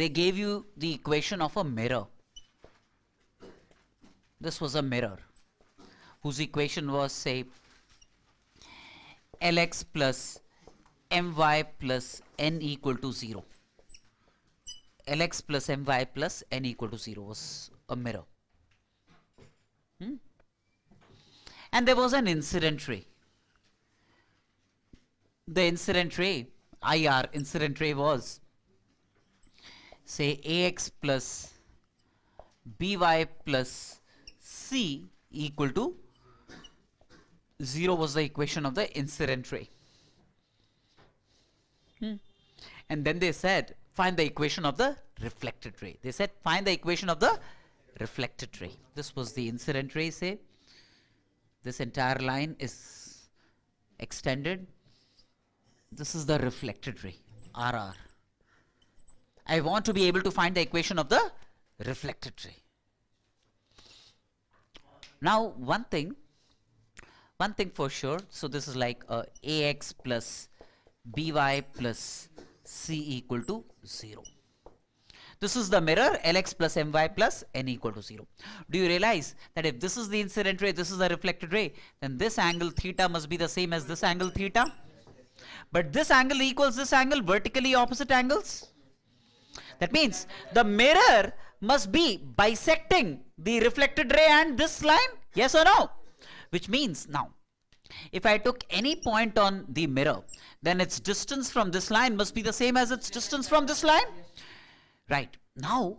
they gave you the equation of a mirror. This was a mirror whose equation was say Lx plus my plus n equal to 0. Lx plus my plus n equal to 0 was a mirror. Hmm? And there was an incident ray the incident ray, IR incident ray was say AX plus BY plus C equal to 0 was the equation of the incident ray. Hmm. And then they said find the equation of the reflected ray. They said find the equation of the reflected ray. This was the incident ray say. This entire line is extended this is the reflected ray, RR. I want to be able to find the equation of the reflected ray. Now, one thing, one thing for sure. So this is like uh, AX plus by plus c equal to 0. This is the mirror Lx plus my plus n equal to 0. Do you realize that if this is the incident ray, this is the reflected ray, then this angle theta must be the same as this angle theta? But this angle equals this angle, vertically opposite angles. That means the mirror must be bisecting the reflected ray and this line. Yes or no? Which means now, if I took any point on the mirror, then its distance from this line must be the same as its distance from this line. Right. Now,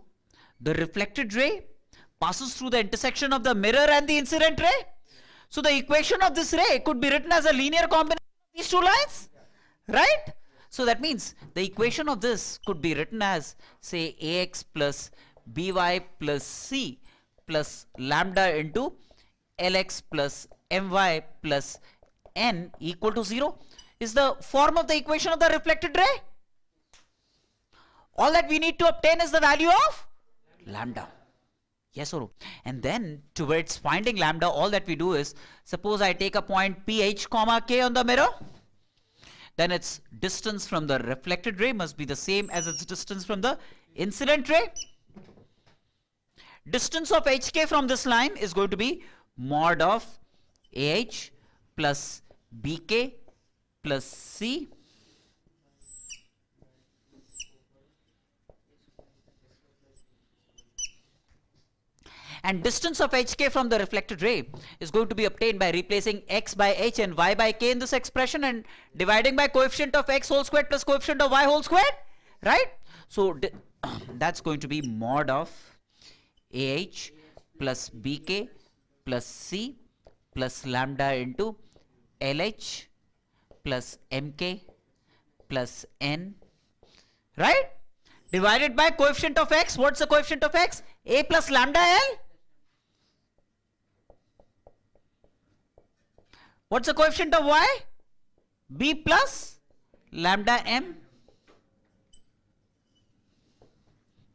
the reflected ray passes through the intersection of the mirror and the incident ray. So the equation of this ray could be written as a linear combination of these two lines. Right? So that means the equation of this could be written as say ax plus by plus c plus lambda into lx plus my plus n equal to 0 is the form of the equation of the reflected ray. All that we need to obtain is the value of lambda. Yes or no? And then towards finding lambda all that we do is suppose I take a point ph comma k on the mirror then its distance from the reflected ray must be the same as its distance from the incident ray. Distance of hk from this line is going to be mod of ah plus bk plus c and distance of hk from the reflected ray is going to be obtained by replacing x by h and y by k in this expression and dividing by coefficient of x whole squared plus coefficient of y whole squared right so that's going to be mod of ah plus bk plus c plus lambda into lh plus mk plus n right divided by coefficient of x what's the coefficient of x a plus lambda l What's the coefficient of y? b plus lambda m.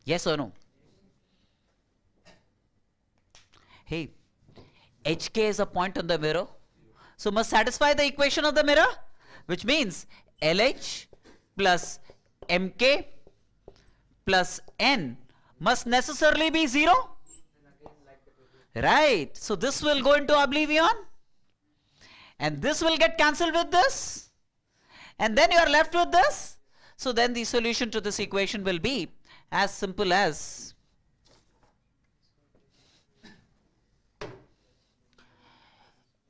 Yes or no? Hey, hk is a point on the mirror. So must satisfy the equation of the mirror, which means LH plus mk plus n must necessarily be 0. Right. So this will go into oblivion. And this will get cancelled with this. And then you are left with this. So then the solution to this equation will be as simple as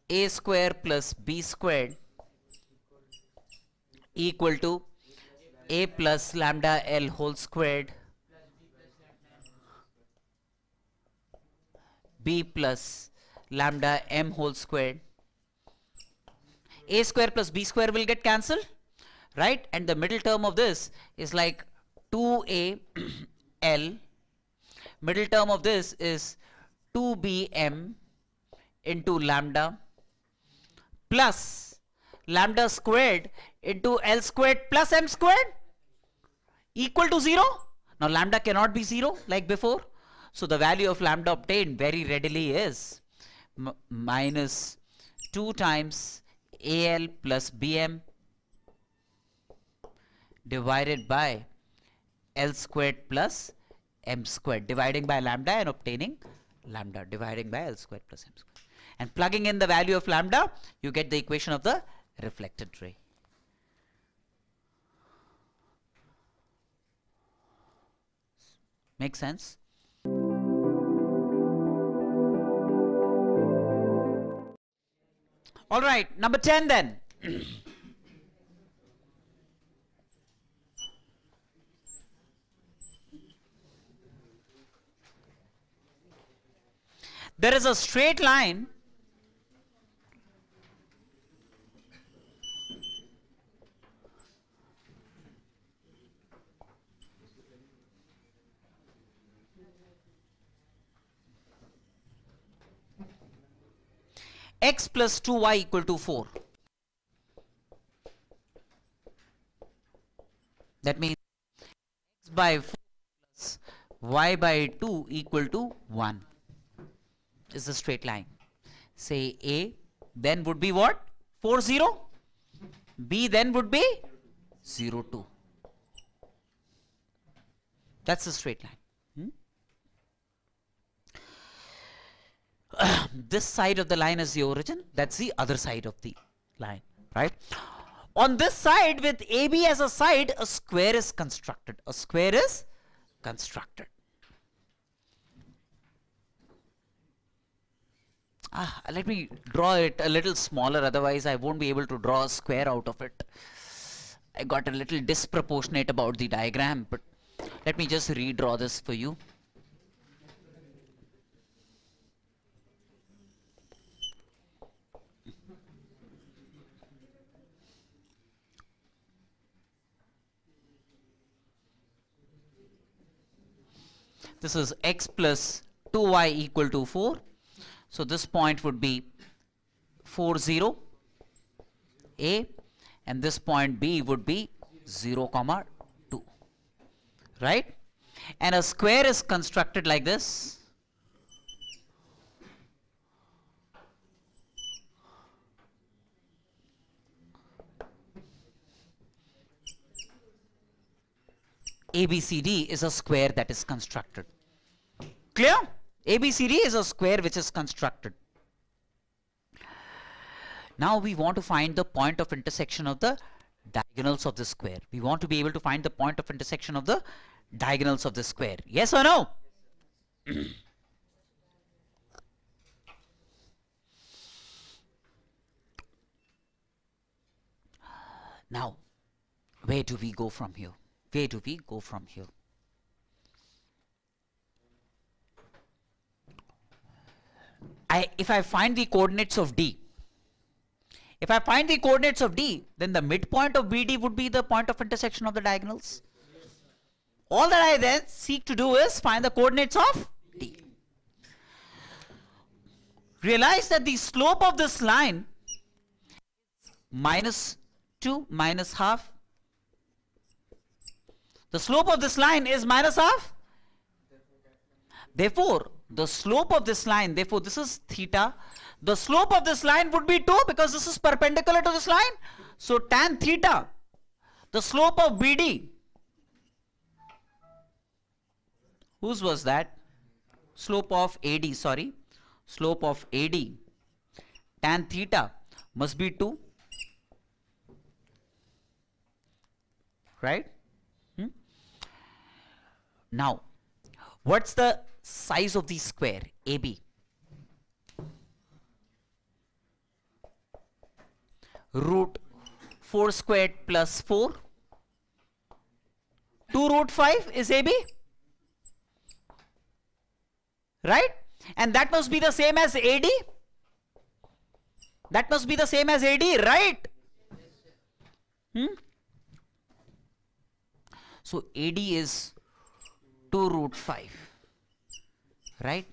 a square plus b squared equal to a plus lambda l whole squared b plus lambda m whole squared a square plus b square will get cancelled, right? And the middle term of this is like 2a l. Middle term of this is 2bm into lambda plus lambda squared into L squared plus M squared equal to 0. Now lambda cannot be 0 like before. So the value of lambda obtained very readily is minus 2 times AL plus BM divided by L squared plus M squared dividing by lambda and obtaining lambda dividing by L squared plus M squared and plugging in the value of lambda you get the equation of the reflected ray. Make sense? All right, number 10 then. there is a straight line x plus 2y equal to 4. That means x by 4 plus y by 2 equal to 1 is a straight line. Say A then would be what? 4, 0. B then would be 0, 2. That's a straight line. this side of the line is the origin that's the other side of the line right on this side with AB as a side a square is constructed a square is constructed ah let me draw it a little smaller otherwise I won't be able to draw a square out of it I got a little disproportionate about the diagram but let me just redraw this for you This is x plus 2y equal to 4. So this point would be 4, 0, A and this point B would be 0, comma 2, right? And a square is constructed like this. ABCD is a square that is constructed. Clear? ABCD is a square which is constructed. Now we want to find the point of intersection of the diagonals of the square. We want to be able to find the point of intersection of the diagonals of the square. Yes or no? now, where do we go from here? where do we go from here? I, if I find the coordinates of D, if I find the coordinates of D, then the midpoint of BD would be the point of intersection of the diagonals. All that I then seek to do is find the coordinates of D. Realize that the slope of this line minus 2, minus half, the slope of this line is minus half. Therefore, the slope of this line, therefore this is theta. The slope of this line would be 2 because this is perpendicular to this line. So tan theta, the slope of BD, whose was that? Slope of AD, sorry. Slope of AD, tan theta must be 2. Right? Now, what's the size of the square AB? Root 4 squared plus 4. 2 root 5 is AB. Right? And that must be the same as AD. That must be the same as AD, right? Hmm? So AD is 2 root 5 right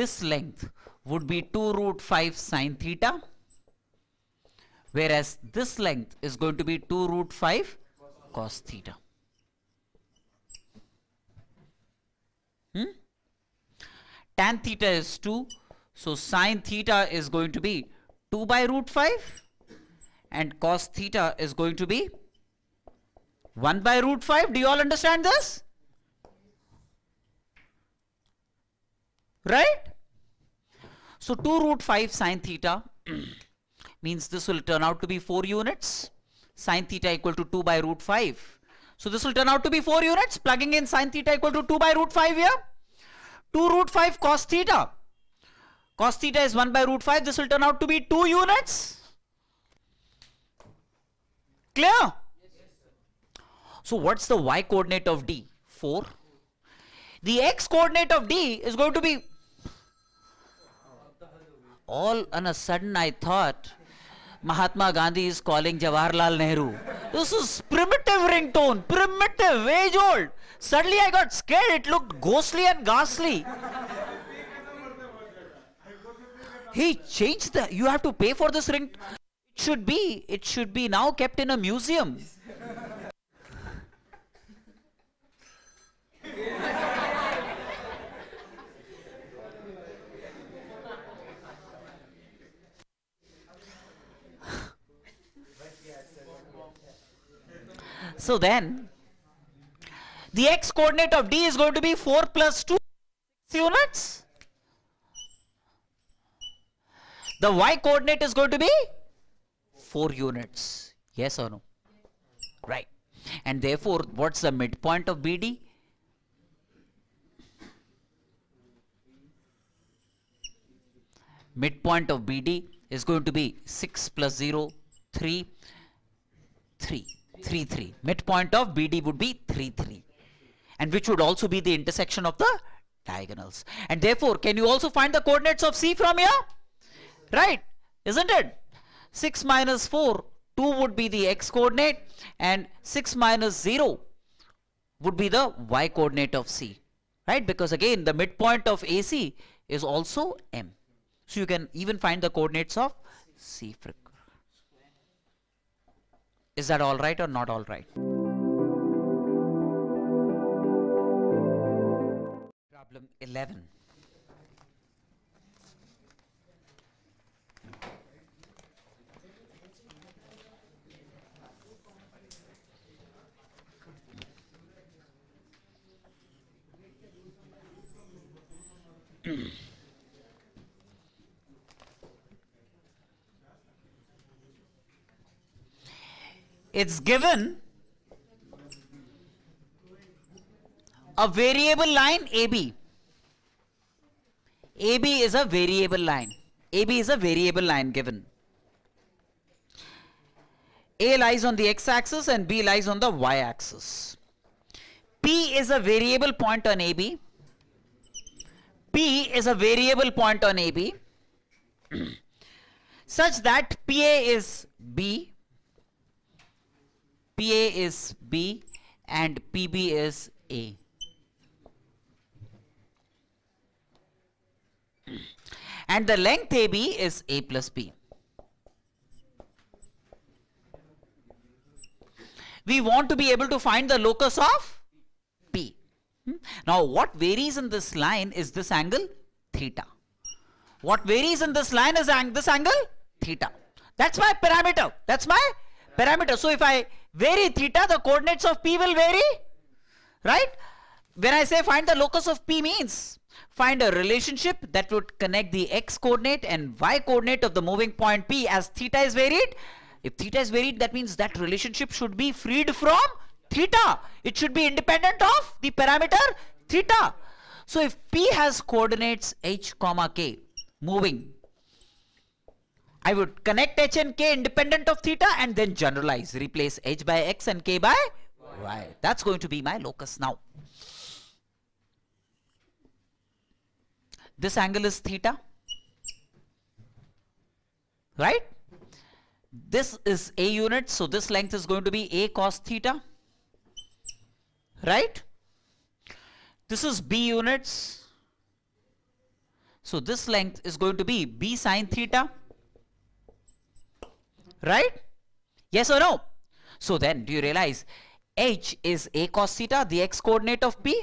this length would be 2 root 5 sine theta whereas this length is going to be 2 root 5 cos theta hmm? tan theta is 2 so sine theta is going to be 2 by root 5 and cos theta is going to be 1 by root 5. Do you all understand this? Right? So 2 root 5 sine theta means this will turn out to be 4 units. Sine theta equal to 2 by root 5. So this will turn out to be 4 units. Plugging in sine theta equal to 2 by root 5 here. 2 root 5 cos theta. Cos theta is 1 by root 5. This will turn out to be 2 units. Clear? So what's the y coordinate of D? 4. The x coordinate of D is going to be all on a sudden I thought Mahatma Gandhi is calling Jawaharlal Nehru. This is primitive ringtone, primitive, age old. Suddenly I got scared. It looked ghostly and ghastly. he changed the. You have to pay for this ring. It should be. It should be now kept in a museum. so then the x coordinate of d is going to be 4 plus 2 units. The y coordinate is going to be 4 units. Yes or no? Right. And therefore, what's the midpoint of BD? midpoint of BD is going to be 6 plus 0, 3, 3, 3, 3. Midpoint of BD would be 3, 3. And which would also be the intersection of the diagonals. And therefore, can you also find the coordinates of C from here? Right, isn't it? 6 minus 4, 2 would be the x coordinate and 6 minus 0 would be the y coordinate of C. Right, because again the midpoint of AC is also M. So you can even find the coordinates of C frequency. Is that all right or not all right? Problem 11. Mm-hmm. it's given a variable line AB. AB is a variable line. AB is a variable line given. A lies on the x-axis and B lies on the y-axis. P is a variable point on AB. P is a variable point on AB such that PA is B PA is B and PB is A. And the length AB is A plus B. We want to be able to find the locus of P. Hmm? Now what varies in this line is this angle theta. What varies in this line is ang this angle theta. That's my parameter. That's my parameter. So if I vary theta, the coordinates of P will vary, right? When I say find the locus of P means find a relationship that would connect the x coordinate and y coordinate of the moving point P as theta is varied. If theta is varied, that means that relationship should be freed from theta. It should be independent of the parameter theta. So if P has coordinates h comma k moving I would connect h and k independent of theta and then generalize. Replace h by x and k by y. y. That's going to be my locus now. This angle is theta. Right? This is a unit, so this length is going to be a cos theta. Right? This is b units. So this length is going to be b sine theta right? Yes or no? So then do you realize h is a cos theta, the x coordinate of p?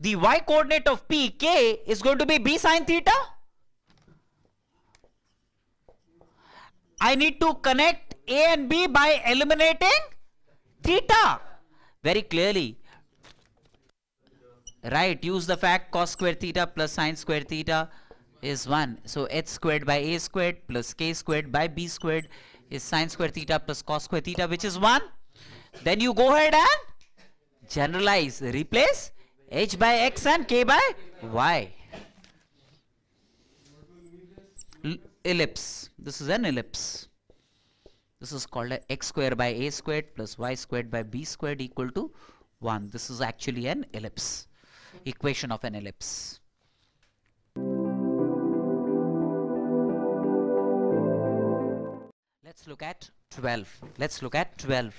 The y coordinate of p, k is going to be b sine theta. I need to connect a and b by eliminating theta. Very clearly, right use the fact cos square theta plus sine square theta is 1 so h squared by a squared plus k squared by b squared is sine square theta plus cos square theta which is 1 then you go ahead and generalize replace h by x and k by y. ellipse this is an ellipse this is called x square by a squared plus y squared by b squared equal to 1 this is actually an ellipse equation of an ellipse. Let's look at 12. Let's look at 12.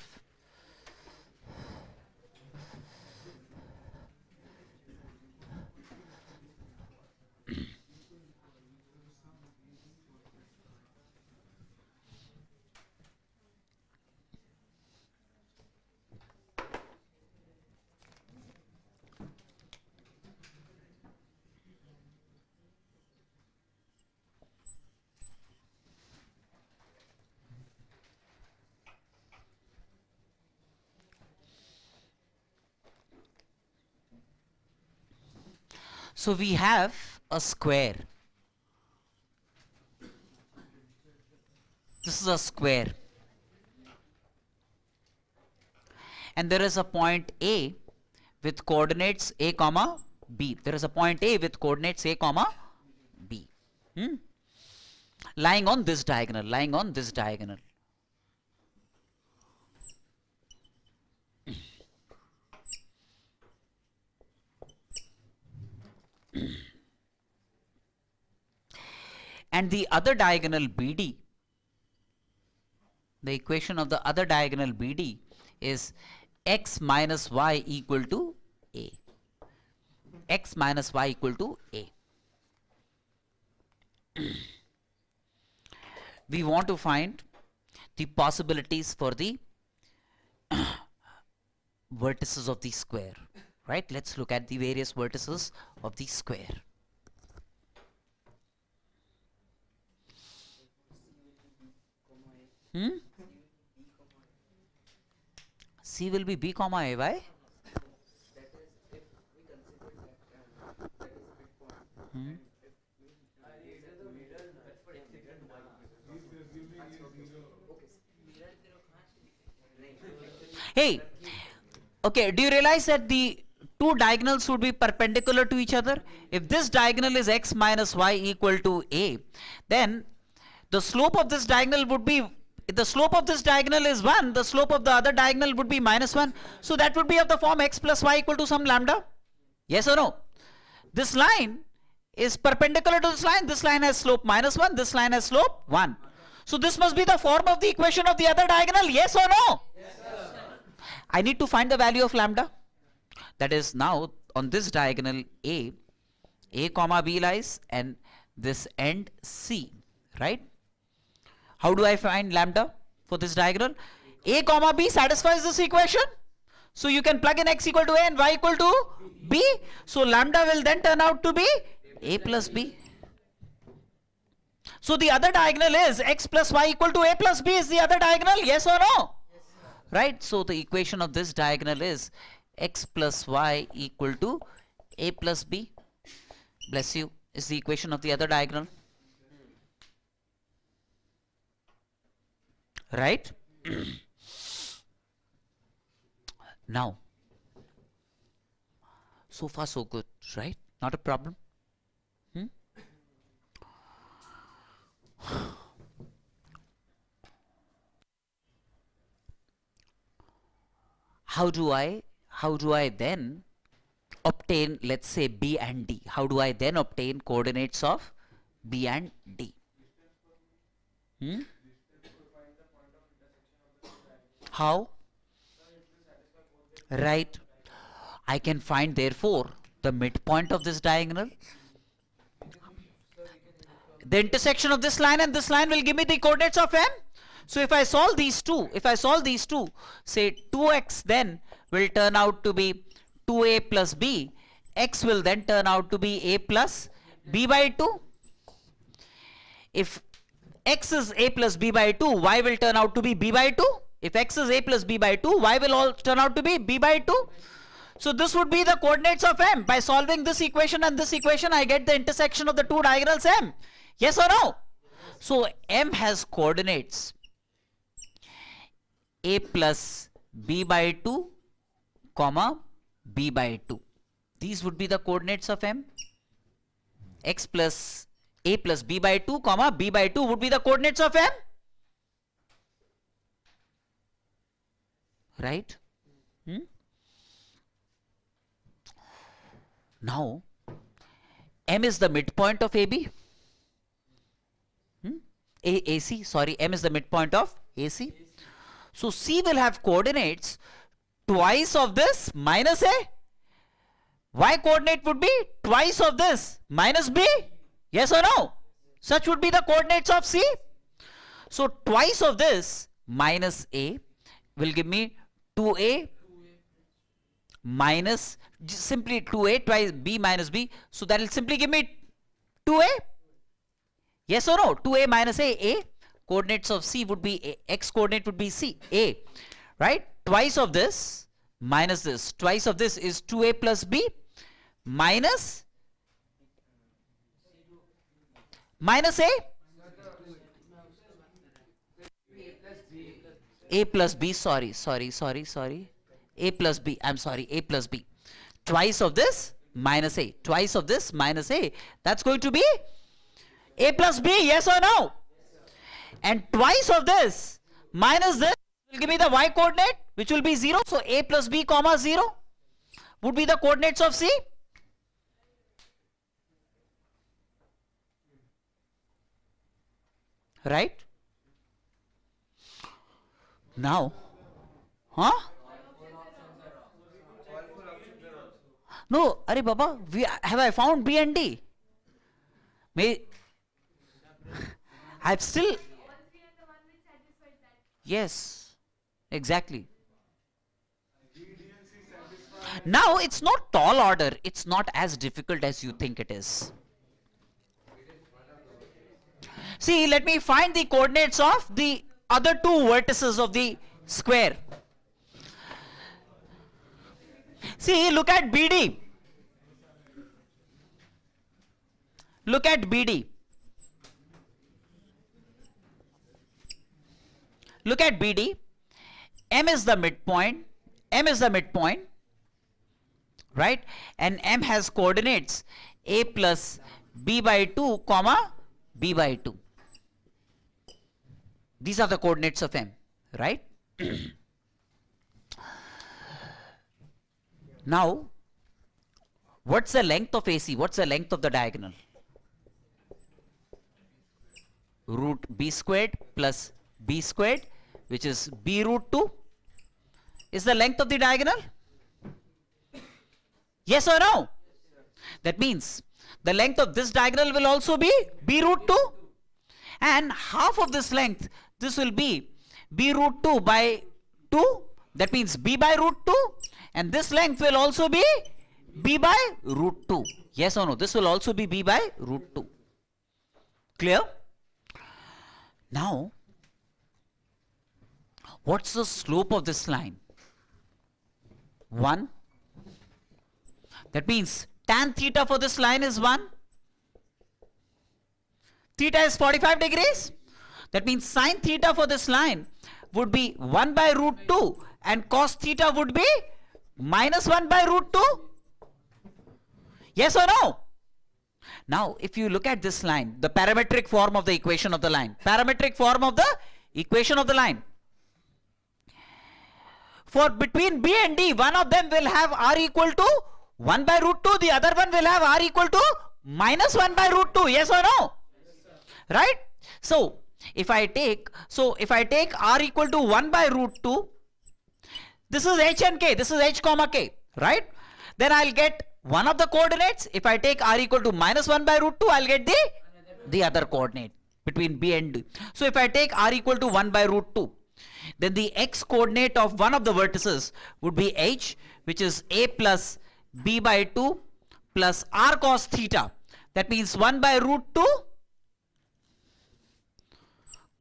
So we have a square. This is a square. And there is a point A with coordinates A comma B. There is a point A with coordinates A comma B. Hmm? Lying on this diagonal, lying on this diagonal. and the other diagonal BD, the equation of the other diagonal BD is x minus y equal to a. x minus y equal to a. we want to find the possibilities for the vertices of the square right let's look at the various vertices of the square Hmm? C will be B comma a y Hmm? Hey, okay, do you realize that the two diagonals would be perpendicular to each other? If this diagonal is x minus y equal to a, then the slope of this diagonal would be if the slope of this diagonal is 1, the slope of the other diagonal would be minus 1. So that would be of the form x plus y equal to some lambda. Yes or no? This line is perpendicular to this line. This line has slope minus 1. This line has slope 1. So this must be the form of the equation of the other diagonal. Yes or no? Yes, sir. I need to find the value of lambda. That is now on this diagonal A, A comma B lies and this end C, right? How do I find lambda for this diagonal? A comma B satisfies this equation. So you can plug in x equal to a and y equal to b. So lambda will then turn out to be a plus b. So the other diagonal is x plus y equal to a plus b is the other diagonal, yes or no? Yes, right? So the equation of this diagonal is x plus y equal to a plus b. Bless you is the equation of the other diagonal. right now so far so good right not a problem hmm? how do I how do I then obtain let's say B and D how do I then obtain coordinates of B and D hmm? How? Right. I can find therefore the midpoint of this diagonal. The intersection of this line and this line will give me the coordinates of m. So if I solve these two, if I solve these two, say 2x then will turn out to be 2a plus b. x will then turn out to be a plus b by 2. If x is a plus b by 2, y will turn out to be b by 2. If x is a plus b by 2, y will all turn out to be b by 2. So this would be the coordinates of m. By solving this equation and this equation, I get the intersection of the two diagonals m. Yes or no? So m has coordinates a plus b by 2 comma b by 2. These would be the coordinates of m. x plus a plus b by 2 comma b by 2 would be the coordinates of m. right. Hmm? Now, M is the midpoint of AB. Hmm? A, AC, sorry, M is the midpoint of AC. AC. So C will have coordinates twice of this minus A. Y coordinate would be twice of this minus B. Yes or no? Such would be the coordinates of C. So twice of this minus A will give me 2a minus simply 2a twice b minus b so that will simply give me 2a yes or no 2a minus a a coordinates of c would be a, x coordinate would be c a right twice of this minus this twice of this is 2a plus b minus minus a a plus b sorry sorry sorry sorry a plus b i'm sorry a plus b twice of this minus a twice of this minus a that's going to be a plus b yes or no and twice of this minus this will give me the y coordinate which will be 0 so a plus b comma 0 would be the coordinates of c right now? Huh? No, Ari Baba, we, have I found B and D? May I've still. Yes, exactly. Now it's not tall order. It's not as difficult as you think it is. See, let me find the coordinates of the other two vertices of the square. See, look at BD. Look at BD. Look at BD. M is the midpoint. M is the midpoint. Right? And M has coordinates A plus B by 2 comma B by 2. These are the coordinates of M, right? now, what's the length of AC? What's the length of the diagonal? Root b squared plus b squared, which is b root 2, is the length of the diagonal? Yes or no? That means the length of this diagonal will also be b root 2 and half of this length this will be b root 2 by 2. That means b by root 2. And this length will also be b by root 2. Yes or no? This will also be b by root 2. Clear? Now, what's the slope of this line? 1. That means tan theta for this line is 1. Theta is 45 degrees. That means sine theta for this line would be 1 by root 2 and cos theta would be minus 1 by root 2. Yes or no? Now, if you look at this line, the parametric form of the equation of the line, parametric form of the equation of the line. For between B and D, one of them will have R equal to 1 by root 2, the other one will have R equal to minus 1 by root 2, yes or no? Yes, right? So, if I take so if I take r equal to 1 by root 2 this is h and k this is h comma k right then I'll get one of the coordinates if I take r equal to minus 1 by root 2 I'll get the the other coordinate between b and d so if I take r equal to 1 by root 2 then the x coordinate of one of the vertices would be h which is a plus b by 2 plus r cos theta that means 1 by root 2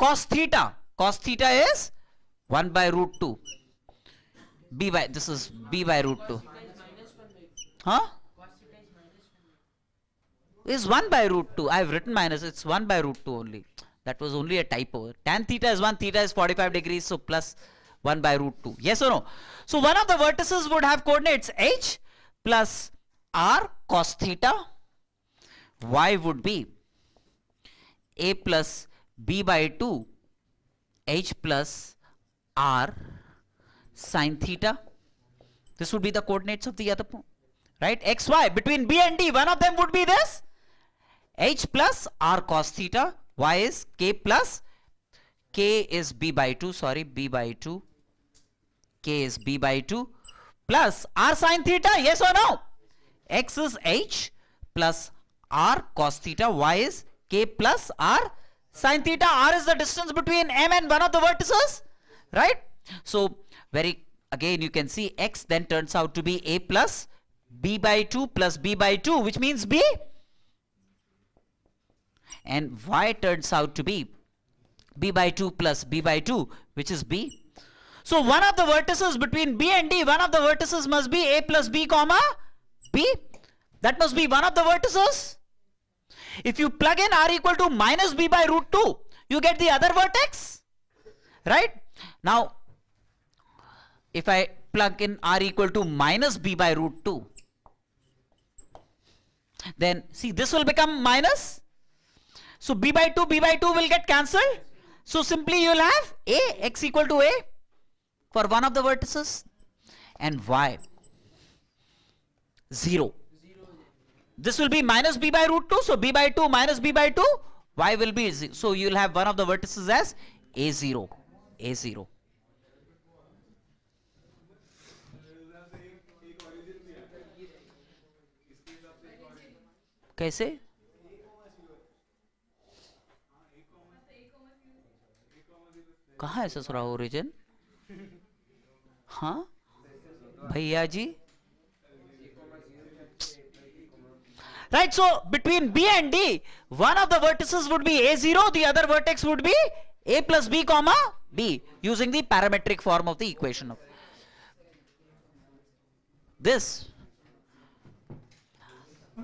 cos theta cos theta is 1 by root 2 b by this is b by root 2 huh is 1 by root 2 i have written minus it's 1 by root 2 only that was only a typo tan theta is 1 theta is 45 degrees so plus 1 by root 2 yes or no so one of the vertices would have coordinates h plus r cos theta y would be a plus b by 2 h plus r sine theta. This would be the coordinates of the other point, right? x, y, between b and d, one of them would be this h plus r cos theta, y is k plus, k is b by 2, sorry, b by 2, k is b by 2, plus r sine theta, yes or no? x is h plus r cos theta, y is k plus r Sine theta r is the distance between m and one of the vertices, right? So very again you can see x then turns out to be a plus b by 2 plus b by 2 which means b and y turns out to be b by 2 plus b by 2 which is b. So one of the vertices between b and d one of the vertices must be a plus b comma b that must be one of the vertices if you plug in r equal to minus b by root 2, you get the other vertex, right? Now, if I plug in r equal to minus b by root 2, then see this will become minus. So b by 2, b by 2 will get cancelled. So simply you will have a, x equal to a for one of the vertices and y, 0. This will be minus b by root 2. So b by 2 minus b by 2. Y will be, so you will have one of the vertices as A0. A0. कैसे कहा है ससुरा origin हाँ भैया जी Right? So between B and D, one of the vertices would be A0, the other vertex would be A plus B comma B using the parametric form of the equation. Of this,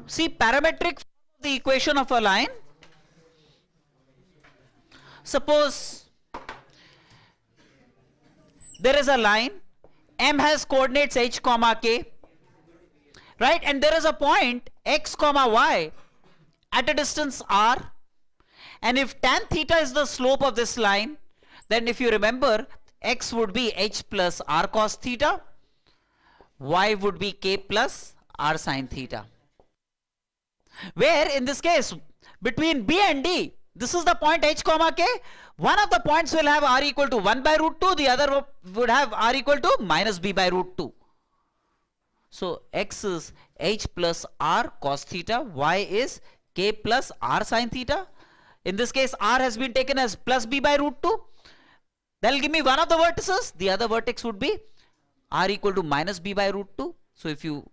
see parametric the equation of a line. Suppose there is a line M has coordinates h comma k right? And there is a point x comma y at a distance r. And if tan theta is the slope of this line, then if you remember, x would be h plus r cos theta, y would be k plus r sin theta. Where in this case, between b and d, this is the point h comma k, one of the points will have r equal to 1 by root 2, the other would have r equal to minus b by root 2. So x is h plus r cos theta, y is k plus r sin theta. In this case, r has been taken as plus b by root 2. That will give me one of the vertices. The other vertex would be r equal to minus b by root 2. So if you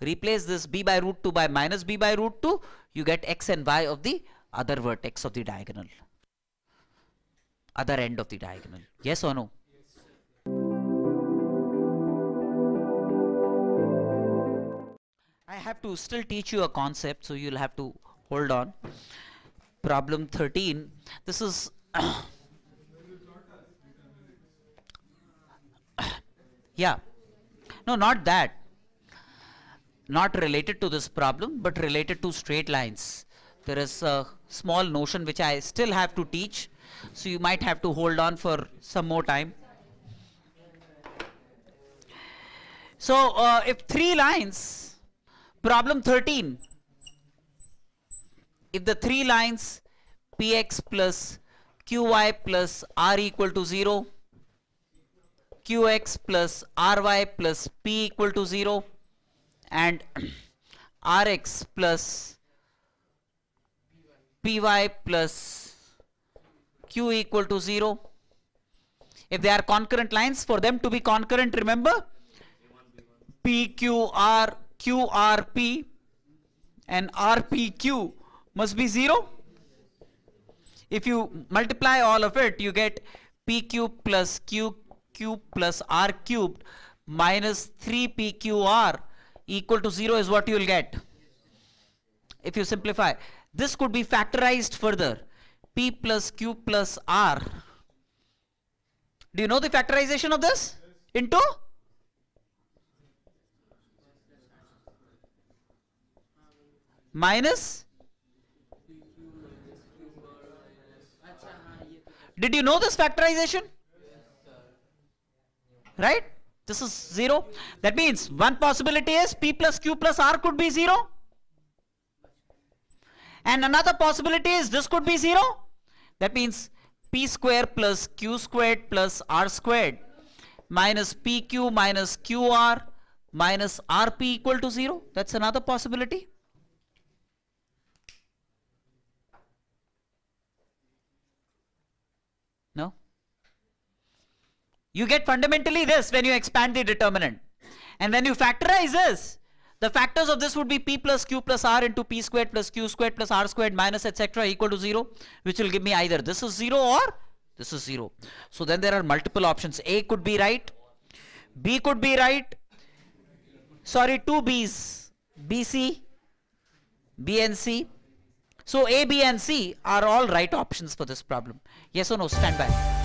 replace this b by root 2 by minus b by root 2, you get x and y of the other vertex of the diagonal. Other end of the diagonal. Yes or no? I have to still teach you a concept so you'll have to hold on problem 13 this is yeah no not that not related to this problem but related to straight lines there is a small notion which I still have to teach so you might have to hold on for some more time so uh, if three lines Problem 13. If the three lines px plus qy plus r equal to 0, qx plus ry plus p equal to 0 and rx plus py plus q equal to 0 if they are concurrent lines for them to be concurrent remember p q r QRP and RPQ must be 0. If you multiply all of it, you get PQ plus Q QQ plus R cubed minus 3PQR equal to 0 is what you will get. If you simplify, this could be factorized further. P plus Q plus R. Do you know the factorization of this? Into minus did you know this factorization right this is 0 that means one possibility is p plus q plus r could be 0 and another possibility is this could be 0 that means p square plus q squared plus r squared minus pq minus qr minus rp equal to 0 that's another possibility You get fundamentally this when you expand the determinant. And when you factorize this, the factors of this would be p plus q plus r into p squared plus q squared plus r squared minus etc equal to 0 which will give me either this is 0 or this is 0. So then there are multiple options. A could be right. B could be right. Sorry, two Bs. BC, B and C. So A, B and C are all right options for this problem. Yes or no? Stand by.